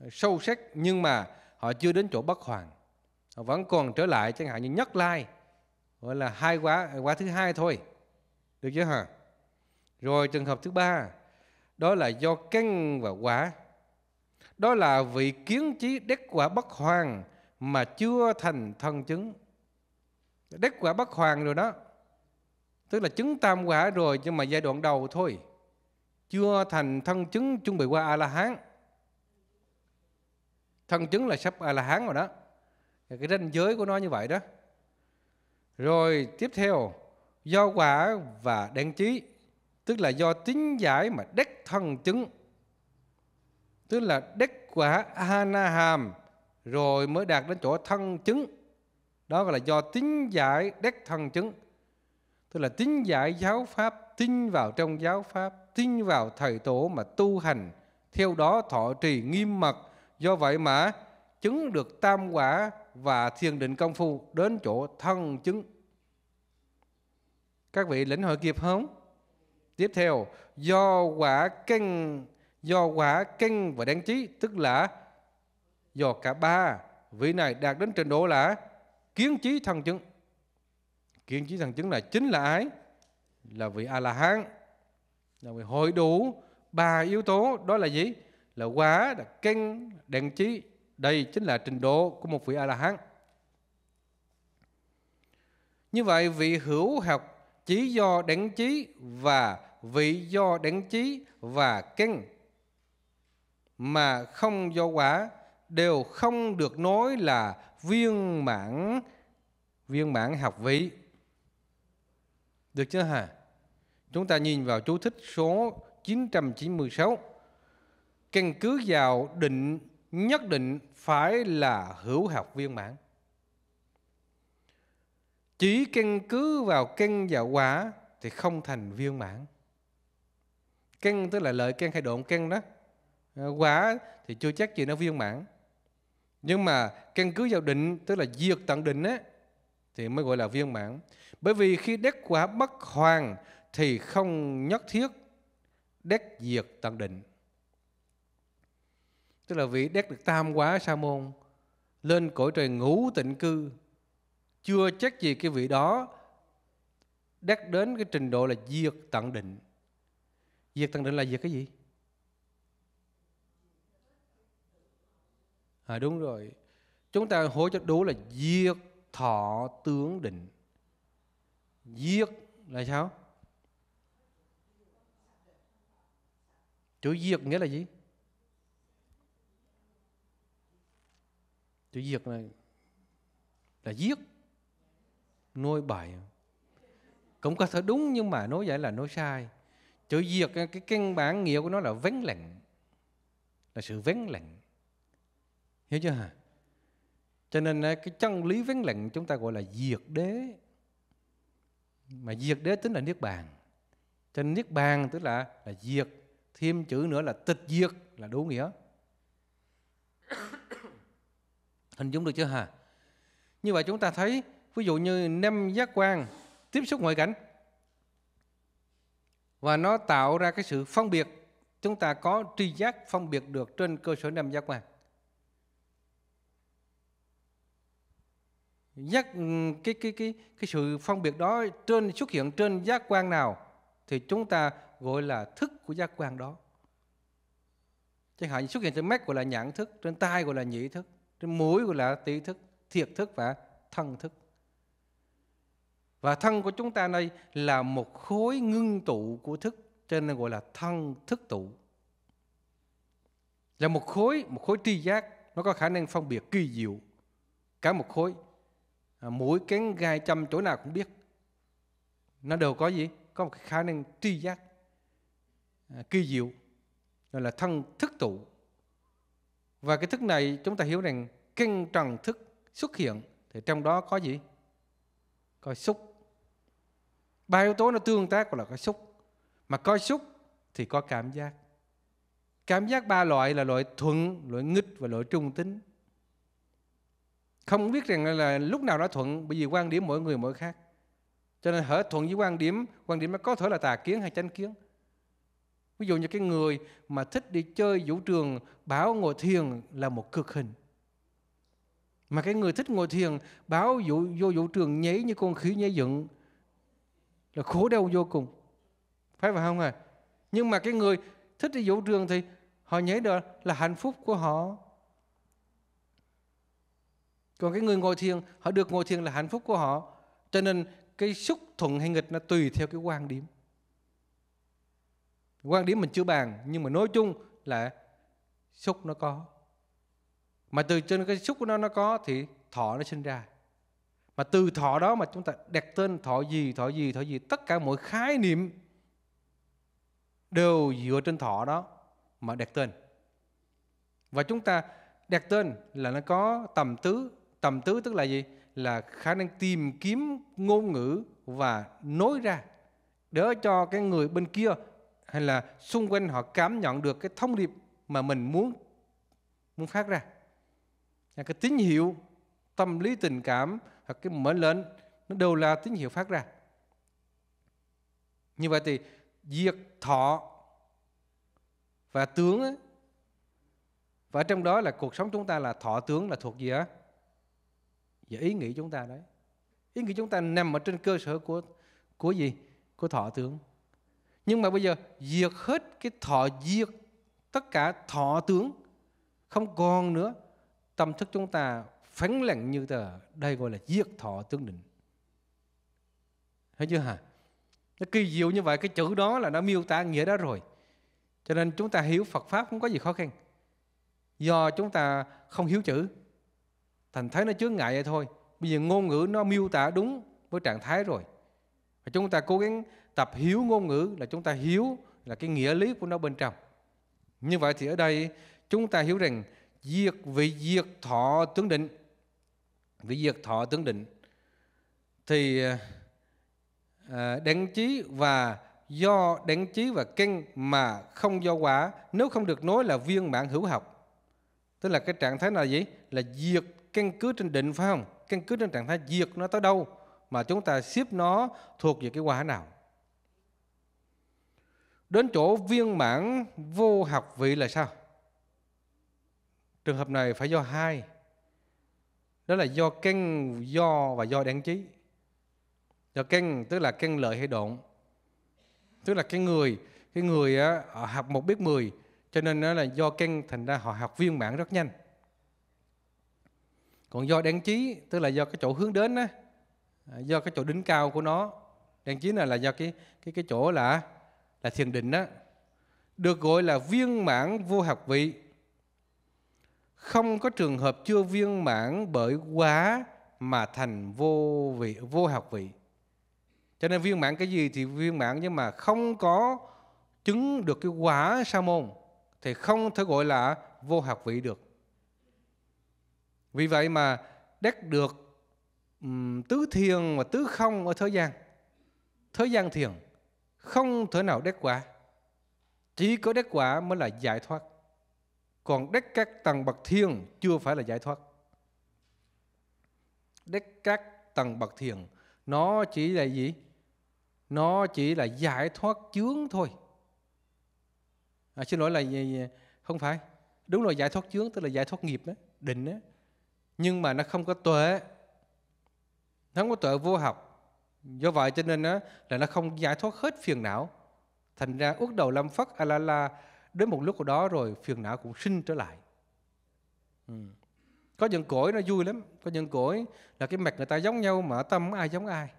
à, sâu sắc nhưng mà họ chưa đến chỗ bất hoàn họ vẫn còn trở lại chẳng hạn như nhất lai gọi là hai quá quá thứ hai thôi được chưa hả rồi trường hợp thứ ba đó là do căn và quả đó là vị kiến trí đắc quả bất hoàn mà chưa thành thân chứng đắc quả bất hoàn rồi đó tức là chứng tam quả rồi nhưng mà giai đoạn đầu thôi chưa thành thân chứng chuẩn bị qua a la hán thân chứng là sắp a la hán rồi đó cái ranh giới của nó như vậy đó rồi tiếp theo do quả và đăng trí tức là do tính giải mà đắc thân chứng tức là đắc quả hana hàm rồi mới đạt đến chỗ thân chứng đó gọi là do tính giải đắc thân chứng tức là tính giải giáo pháp tin vào trong giáo pháp tin vào thầy tổ mà tu hành, theo đó thọ trì nghiêm mật. Do vậy mà chứng được tam quả và thiền định công phu đến chỗ thân chứng. Các vị lĩnh hội kịp không? Tiếp theo, do quả căn do quả căn và đáng trí tức là do cả ba vị này đạt đến trình độ là kiến trí thân chứng. Kiến trí thân chứng là chính là ai? Là vị A La Hán. Là mình hội đủ ba yếu tố đó là gì? Là quá, là căn, đèn trí. Đây chính là trình độ của một vị A-la-hán. Như vậy vị hữu học chỉ do đẳng trí và vị do đẳng trí và kinh mà không do quả đều không được nói là viên mãn viên mãn học vị. Được chưa hả? Chúng ta nhìn vào chú thích số 996. Căn cứ vào định nhất định phải là hữu học viên mãn. Chỉ căn cứ vào căn và quả thì không thành viên mãn. Căn tức là lợi căn hay độn căn đó. Ờ, quả thì chưa chắc gì nó viên mãn. Nhưng mà căn cứ vào định tức là diệt tận định á thì mới gọi là viên mãn. Bởi vì khi đắc quả bất hoàn thì không nhất thiết đắc diệt tận định. Tức là vị đắc được tam quá sa môn lên cõi trời ngũ tịnh cư chưa chắc gì cái vị đó đắc đến cái trình độ là diệt tận định. Diệt tận định là diệt cái gì? À đúng rồi. Chúng ta hối cho đủ là diệt thọ tướng định. Diệt là sao? Chữ diệt nghĩa là gì? Chữ diệt này là giết nuôi bại cũng có thể đúng nhưng mà nói vậy là nói sai chữ diệt cái căn bản nghĩa của nó là vén lặng là sự vén lặng hiểu chưa hả cho nên à, cái chân lý vén lặng chúng ta gọi là diệt đế mà diệt đế tính là niết bàn cho nên niết bàn tức là là diệt thêm chữ nữa là tịch diệt là đúng nghĩa [COUGHS] hình dung được chưa hả như vậy chúng ta thấy ví dụ như năm giác quan tiếp xúc ngoại cảnh và nó tạo ra cái sự phân biệt chúng ta có tri giác phân biệt được trên cơ sở năm giác quan giác cái cái cái cái sự phân biệt đó trên xuất hiện trên giác quan nào thì chúng ta gọi là thức của giác quan đó chẳng hạn xuất hiện trên mắt gọi là nhãn thức trên tai gọi là nhĩ thức trên mũi gọi là tỷ thức thiệt thức và thân thức và thân của chúng ta đây là một khối ngưng tụ của thức cho nên gọi là thân thức tụ là một khối một khối tri giác nó có khả năng phân biệt kỳ diệu cả một khối à, mũi kén gai châm chỗ nào cũng biết nó đều có gì có một khả năng tri giác À, kỳ diệu gọi là thân thức tụ và cái thức này chúng ta hiểu rằng kinh trần thức xuất hiện thì trong đó có gì có xúc ba yếu tố nó tương tác gọi là có xúc mà có xúc thì có cảm giác cảm giác ba loại là loại thuận loại nghịch và loại trung tính không biết rằng là lúc nào nó thuận bởi vì quan điểm mỗi người mỗi khác cho nên hở thuận với quan điểm quan điểm nó có thể là tà kiến hay chánh kiến Ví dụ như cái người mà thích đi chơi vũ trường báo ngồi thiền là một cực hình. Mà cái người thích ngồi thiền báo vũ, vô vũ trường nhảy như con khỉ nhảy dựng là khổ đau vô cùng. Phải phải không à? Nhưng mà cái người thích đi vũ trường thì họ nhảy đó là hạnh phúc của họ. Còn cái người ngồi thiền, họ được ngồi thiền là hạnh phúc của họ. Cho nên cái xúc thuận hay nghịch nó tùy theo cái quan điểm quan điểm mình chưa bàn nhưng mà nói chung là xúc nó có mà từ trên cái xúc của nó nó có thì thọ nó sinh ra mà từ thọ đó mà chúng ta đặt tên thọ gì thọ gì thọ gì tất cả mọi khái niệm đều dựa trên thọ đó mà đặt tên và chúng ta đặt tên là nó có tầm tứ tầm tứ tức là gì là khả năng tìm kiếm ngôn ngữ và nối ra để cho cái người bên kia hay là xung quanh họ cảm nhận được cái thông điệp mà mình muốn muốn phát ra cái tín hiệu tâm lý tình cảm hoặc cái mở lệnh nó đều là tín hiệu phát ra như vậy thì diệt thọ và tướng ấy, và trong đó là cuộc sống chúng ta là thọ tướng là thuộc gì á và ý nghĩ chúng ta đấy ý nghĩ chúng ta nằm ở trên cơ sở của của gì của thọ tướng nhưng mà bây giờ diệt hết cái thọ diệt tất cả thọ tướng không còn nữa tâm thức chúng ta phấn lặng như tờ đây gọi là diệt thọ tướng định thấy chưa hả nó kỳ diệu như vậy cái chữ đó là nó miêu tả nghĩa đó rồi cho nên chúng ta hiểu Phật pháp không có gì khó khăn do chúng ta không hiểu chữ thành thấy nó chướng ngại vậy thôi bây giờ ngôn ngữ nó miêu tả đúng với trạng thái rồi và chúng ta cố gắng tập hiếu ngôn ngữ là chúng ta hiếu là cái nghĩa lý của nó bên trong như vậy thì ở đây chúng ta hiểu rằng diệt vị diệt thọ tướng định vị diệt thọ tướng định thì à, đẳng trí và do đẳng trí và căn mà không do quả nếu không được nói là viên mãn hữu học tức là cái trạng thái nào gì là diệt căn cứ trên định phải không căn cứ trên trạng thái diệt nó tới đâu mà chúng ta xếp nó thuộc về cái quả nào Đến chỗ viên mãn vô học vị là sao? Trường hợp này phải do hai. Đó là do căn do và do đáng trí. Do căn tức là căn lợi hay độn. Tức là cái người cái người á, họ học một biết mười cho nên nó là do căn thành ra họ học viên mãn rất nhanh. Còn do đáng trí tức là do cái chỗ hướng đến á, do cái chỗ đỉnh cao của nó đáng trí này là do cái cái cái chỗ là là thiền định đó được gọi là viên mãn vô học vị không có trường hợp chưa viên mãn bởi quá mà thành vô vị vô học vị cho nên viên mãn cái gì thì viên mãn nhưng mà không có chứng được cái quả sa môn thì không thể gọi là vô học vị được vì vậy mà đắc được um, tứ thiền và tứ không ở thế gian thế gian thiền không thể nào đắc quả. Chỉ có đắc quả mới là giải thoát. Còn đắc các tầng bậc thiền chưa phải là giải thoát. Đắc các tầng bậc thiền nó chỉ là gì? Nó chỉ là giải thoát chướng thôi. À, xin lỗi là không phải. Đúng rồi giải thoát chướng tức là giải thoát nghiệp đó, định đó. Nhưng mà nó không có tuệ. Nó không có tuệ vô học do vậy cho nên đó, là nó không giải thoát hết phiền não thành ra ước đầu lâm phất a la la đến một lúc của đó rồi phiền não cũng sinh trở lại ừ. có những cõi nó vui lắm có những cõi là cái mặt người ta giống nhau mà tâm ai giống ai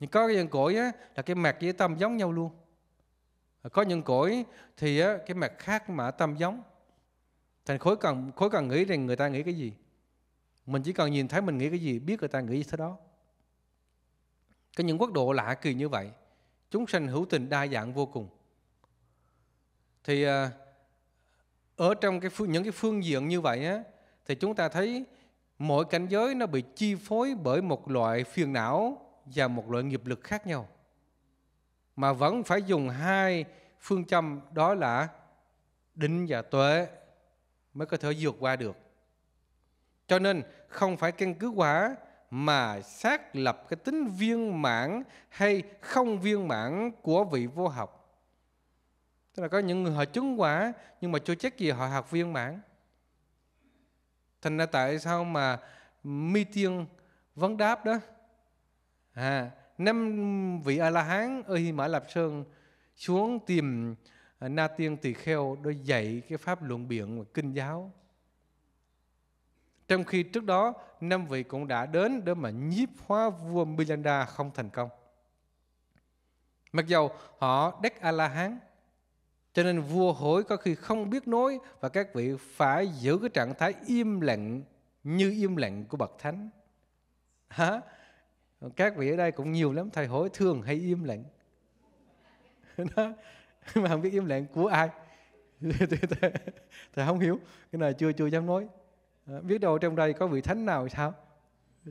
nhưng có những cõi á, là cái mặt với tâm giống nhau luôn có những cõi thì á, cái mặt khác mà tâm giống thành khối cần khối cần nghĩ rằng người ta nghĩ cái gì mình chỉ cần nhìn thấy mình nghĩ cái gì biết người ta nghĩ gì thế đó có những quốc độ lạ kỳ như vậy. Chúng sanh hữu tình đa dạng vô cùng. Thì à, ở trong cái phương, những cái phương diện như vậy á, thì chúng ta thấy mỗi cảnh giới nó bị chi phối bởi một loại phiền não và một loại nghiệp lực khác nhau. Mà vẫn phải dùng hai phương châm đó là định và tuệ mới có thể vượt qua được. Cho nên không phải căn cứ quả mà xác lập cái tính viên mãn hay không viên mãn của vị vô học. Tức là có những người họ chứng quả nhưng mà chưa chắc gì họ học viên mãn. Thành ra tại sao mà mi tiên vấn đáp đó à, năm vị a la hán ở hi mã lạp sơn xuống tìm à, na tiên tỳ kheo để dạy cái pháp luận biện kinh giáo trong khi trước đó, năm vị cũng đã đến để mà nhiếp hóa vua Milanda không thành công. Mặc dầu họ đắc A-la-hán, cho nên vua hối có khi không biết nói và các vị phải giữ cái trạng thái im lặng như im lặng của Bậc Thánh. Hả? Các vị ở đây cũng nhiều lắm, thầy hối thường hay im lặng. [LAUGHS] Đó. Mà không biết im lặng của ai. [LAUGHS] thầy, không hiểu, cái này chưa chưa dám nói. Ờ, biết đâu trong đây có vị thánh nào sao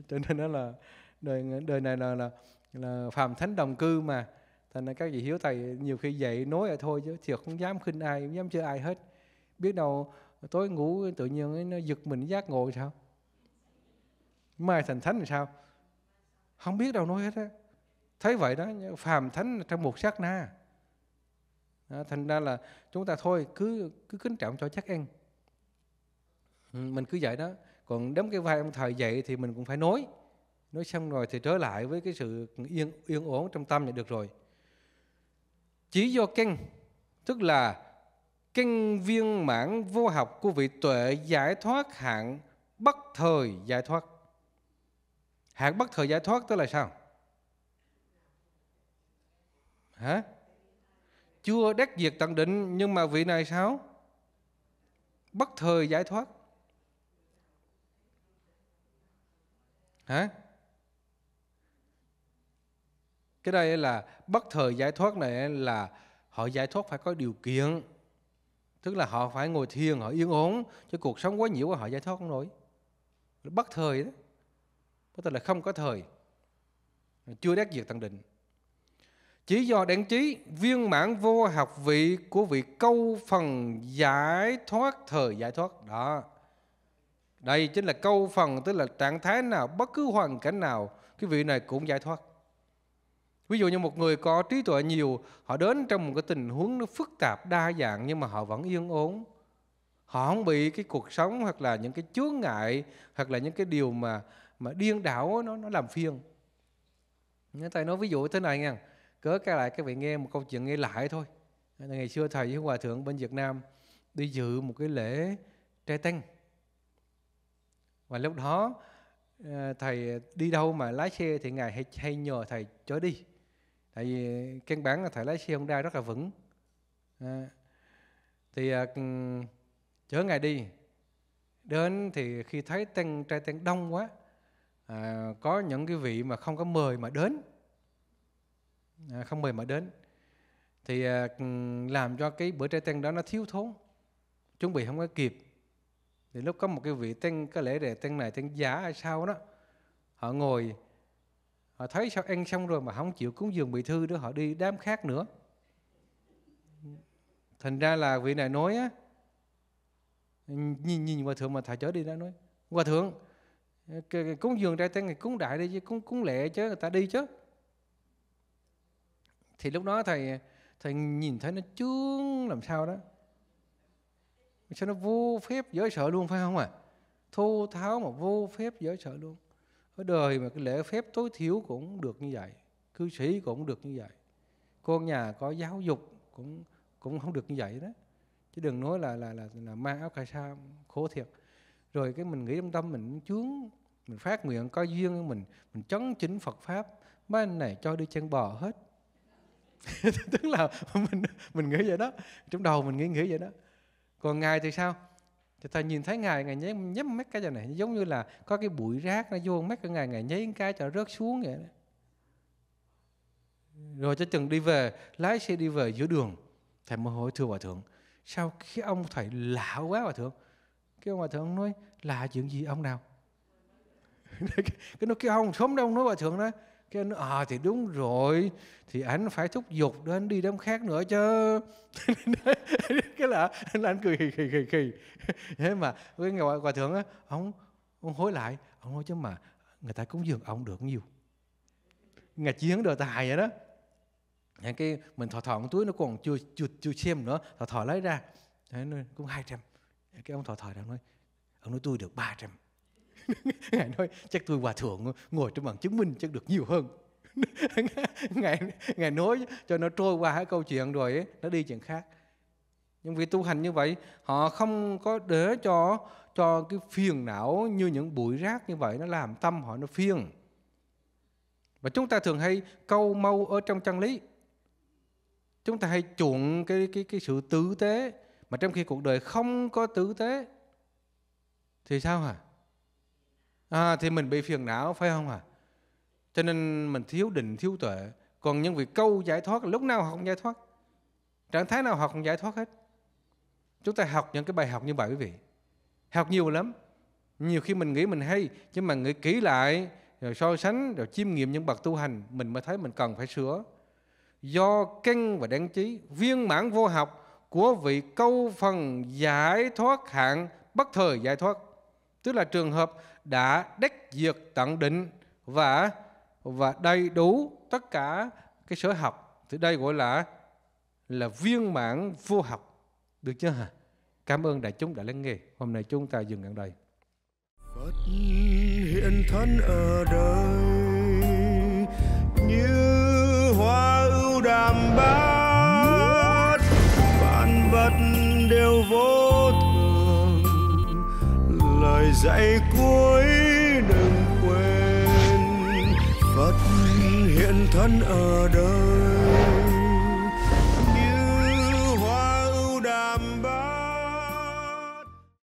cho nên đó là đời đời này là là là phàm thánh đồng cư mà thành ra các vị hiếu thầy nhiều khi dạy nói là thôi chứ thiệt không dám khinh ai không dám chơi ai hết biết đâu tối ngủ tự nhiên nó giật mình giác ngộ sao mai thành thánh thì sao không biết đâu nói hết á thấy vậy đó phàm thánh trong một sát na đó, thành ra là chúng ta thôi cứ cứ kính trọng cho chắc ăn mình cứ vậy đó còn đấm cái vai ông thầy dạy thì mình cũng phải nói nói xong rồi thì trở lại với cái sự yên yên ổn trong tâm là được rồi chỉ do căn tức là căn viên mãn vô học của vị tuệ giải thoát hạng bất thời giải thoát hạng bất thời giải thoát tức là sao hả chưa đắc diệt tận định nhưng mà vị này sao bất thời giải thoát hả cái đây là bất thời giải thoát này là họ giải thoát phải có điều kiện tức là họ phải ngồi thiền họ yên ổn cho cuộc sống quá nhiễu họ giải thoát không nổi bất thời đó có tức là không có thời chưa đắc diệt tận định chỉ do đẳng trí viên mãn vô học vị của vị câu phần giải thoát thời giải thoát đó đây chính là câu phần tức là trạng thái nào, bất cứ hoàn cảnh nào, cái vị này cũng giải thoát. Ví dụ như một người có trí tuệ nhiều, họ đến trong một cái tình huống nó phức tạp, đa dạng nhưng mà họ vẫn yên ổn. Họ không bị cái cuộc sống hoặc là những cái chướng ngại hoặc là những cái điều mà mà điên đảo nó nó làm phiền. Người thầy nói ví dụ thế này nha, cớ cái lại các vị nghe một câu chuyện nghe lại thôi. Ngày xưa thầy với hòa thượng bên Việt Nam đi dự một cái lễ trai tăng và lúc đó ờ, thầy đi đâu mà lái xe thì ngài hay, hay nhờ thầy chở đi tại vì căn bản là thầy lái xe Honda rất là vững à, thì ờ, chở ngài đi đến thì khi thấy tăng trai tăng đông quá à, có những cái vị mà không có mời mà đến à, không mời mà đến thì à, làm cho cái bữa trai tăng đó nó thiếu thốn chuẩn bị không có kịp thì lúc có một cái vị tăng có lễ đề tăng này tăng giả hay sao đó họ ngồi họ thấy sao ăn xong rồi mà không chịu cúng dường bị thư nữa họ đi đám khác nữa thành ra là vị này nói á nhìn nhìn hòa thượng mà thầy chở đi đã nói hòa thượng cúng dường ra tăng này cúng đại đi chứ cúng cúng lệ chứ người ta đi chứ thì lúc đó thầy thầy nhìn thấy nó chướng làm sao đó cho nó vô phép giới sợ luôn phải không ạ à? thô tháo mà vô phép giới sợ luôn ở đời mà cái lễ phép tối thiểu cũng được như vậy cư sĩ cũng được như vậy con nhà có giáo dục cũng cũng không được như vậy đó chứ đừng nói là là là, là ma áo cà sa khổ thiệt rồi cái mình nghĩ trong tâm mình chướng mình phát nguyện có duyên mình mình chấn chỉnh Phật pháp mấy anh này cho đi chân bò hết [LAUGHS] tức là mình mình nghĩ vậy đó trong đầu mình nghĩ nghĩ vậy đó còn ngài thì sao thì ta nhìn thấy ngài ngài nháy nhấp mắt cái giờ này giống như là có cái bụi rác nó vô mắt của ngài ngài nháy cái cho rớt xuống vậy đó. rồi cho chừng đi về lái xe đi về giữa đường thầy mới hỏi thưa hòa thượng sao khi ông thầy lạ quá hòa thượng cái ông hòa thượng nói là chuyện gì ông nào [LAUGHS] cái nó kêu ông sống đâu nói hòa thượng nói cái anh nó à thì đúng rồi thì anh phải thúc giục để anh đi đám khác nữa chứ [LAUGHS] cái là anh anh cười khì khì khì thế mà với ngài hòa thượng á ông ông hối lại ông nói chứ mà người ta cúng dường ông được nhiều ngài chiến đồ tài vậy đó những cái mình thọ thọ túi nó còn chưa chưa chưa xem nữa thọ thọ lấy ra Đấy, cũng hai trăm cái ông thọ thọ đang nói ông nói tôi được ba trăm [LAUGHS] ngài nói chắc tôi hòa thượng ngồi trên bằng chứng minh chắc được nhiều hơn [LAUGHS] ngài ngài nói cho nó trôi qua cái câu chuyện rồi nó đi chuyện khác nhưng vì tu hành như vậy họ không có để cho cho cái phiền não như những bụi rác như vậy nó làm tâm họ nó phiền và chúng ta thường hay câu mâu ở trong chân lý chúng ta hay chuộng cái cái cái sự tử tế mà trong khi cuộc đời không có tử tế thì sao hả à? à, thì mình bị phiền não phải không à cho nên mình thiếu định thiếu tuệ còn những vị câu giải thoát lúc nào họ cũng giải thoát trạng thái nào họ cũng giải thoát hết chúng ta học những cái bài học như vậy quý vị học nhiều lắm nhiều khi mình nghĩ mình hay nhưng mà nghĩ kỹ lại rồi so sánh rồi chiêm nghiệm những bậc tu hành mình mới thấy mình cần phải sửa do căn và đáng trí viên mãn vô học của vị câu phần giải thoát hạng bất thời giải thoát tức là trường hợp đã đắc diệt tận định và và đầy đủ tất cả cái sở học thì đây gọi là là viên mãn vô học được chưa hả cảm ơn đại chúng đã lắng nghe hôm nay chúng ta dừng gần đây Phật hiện thân ở đời như hoa ưu đàm bát vạn vật đều vô lời dạy cuối đừng quên phật hiện thân ở đời